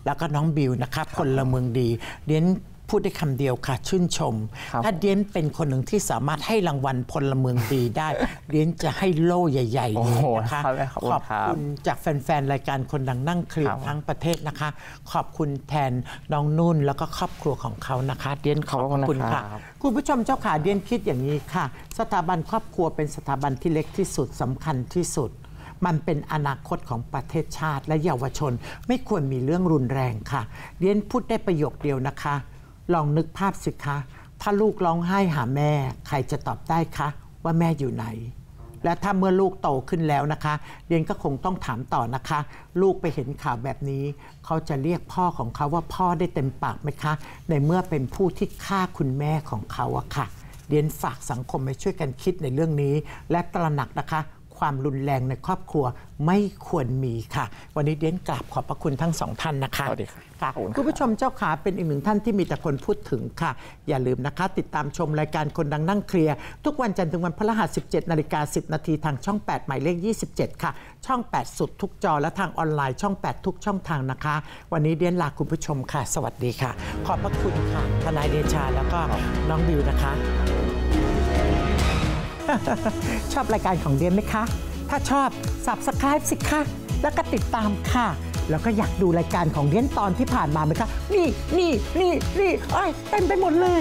แล้วก็น้องบิวนะคะนละเมืองดีเรียนพูดได้คำเดียวค่ะ ชื่นชมถ้าเดียนเป็นคนหนึ่งที่สามารถให้รางวัลพลเมืองดีได้เดียนจะให้โล่ใหญ่ๆนะคะขอบคุณจากแฟนๆรายการคนดังนั่งเคลียทั้งประเทศนะคะ ขอบคุณแทนน้องนุ่นแล้วก็ครอบครัวของเขานะคะเดียนขอบคุณค่ะคุณผู้ชมเจ้าขาเดียนคิดอย่างนี้ค่ะ สถาบันครอบครัวเป็นสถาบันที่เล็กที่สุดสำคัญที่สุด มันเป็นอนาคตของประเทศชาติ และเยาวชน ไม่ควรมีเรื่องรุนแรงค่ะเรียนพูดได้ประโยคเดียวนะคะลองนึกภาพสิคะ ถ้าลูกร้องไห้หาแม่ ใครจะตอบได้คะว่าแม่อยู่ไหน และถ้าเมื่อลูกโตขึ้นแล้วนะคะ เรียนก็คงต้องถามต่อนะคะ ลูกไปเห็นข่าวแบบนี้ เขาจะเรียกพ่อของเขาว่าพ่อได้เต็มปากไหมคะ ในเมื่อเป็นผู้ที่ฆ่าคุณแม่ของเขาอะค่ะเรียนฝากสังคมไปช่วยกันคิดในเรื่องนี้และตระหนักนะคะความรุนแรงในครอบครัวไม่ควรมีค่ะ วันนี้เดยนกราบขอบพระคุณทั้งสองท่านนะคะ สวัสดีค่ะ คุณผู้ชมเจ้าขาเป็นอีกหนึ่งท่านที่มีแต่คนพูดถึงค่ะ อย่าลืมนะคะ ติดตามชมรายการคนดังนั่งเคลียร์ ทุกวันจันทร์ถึงวันพฤหัส 17นาฬิกา10นาทีทางช่อง8หมายเลข 27 ค่ะ ช่อง 8 สุดทุกจอและทางออนไลน์ช่อง 8 ทุกช่องทางนะคะ วันนี้เดยนลาคุณผู้ชมค่ะ สวัสดีค่ะ ขอบพระคุณค่ะทนายเดชาแล้วก็น้องบิวนะคะชอบรายการของเดียไหมคะ ถ้าชอบ subscribe สิคะ แล้วก็ติดตามค่ะ แล้วก็อยากดูรายการของเดียนตอนที่ผ่านมาไหมคะ นี่ นี่ นี่ นี่เอ้ยเต็มไปหมดเลย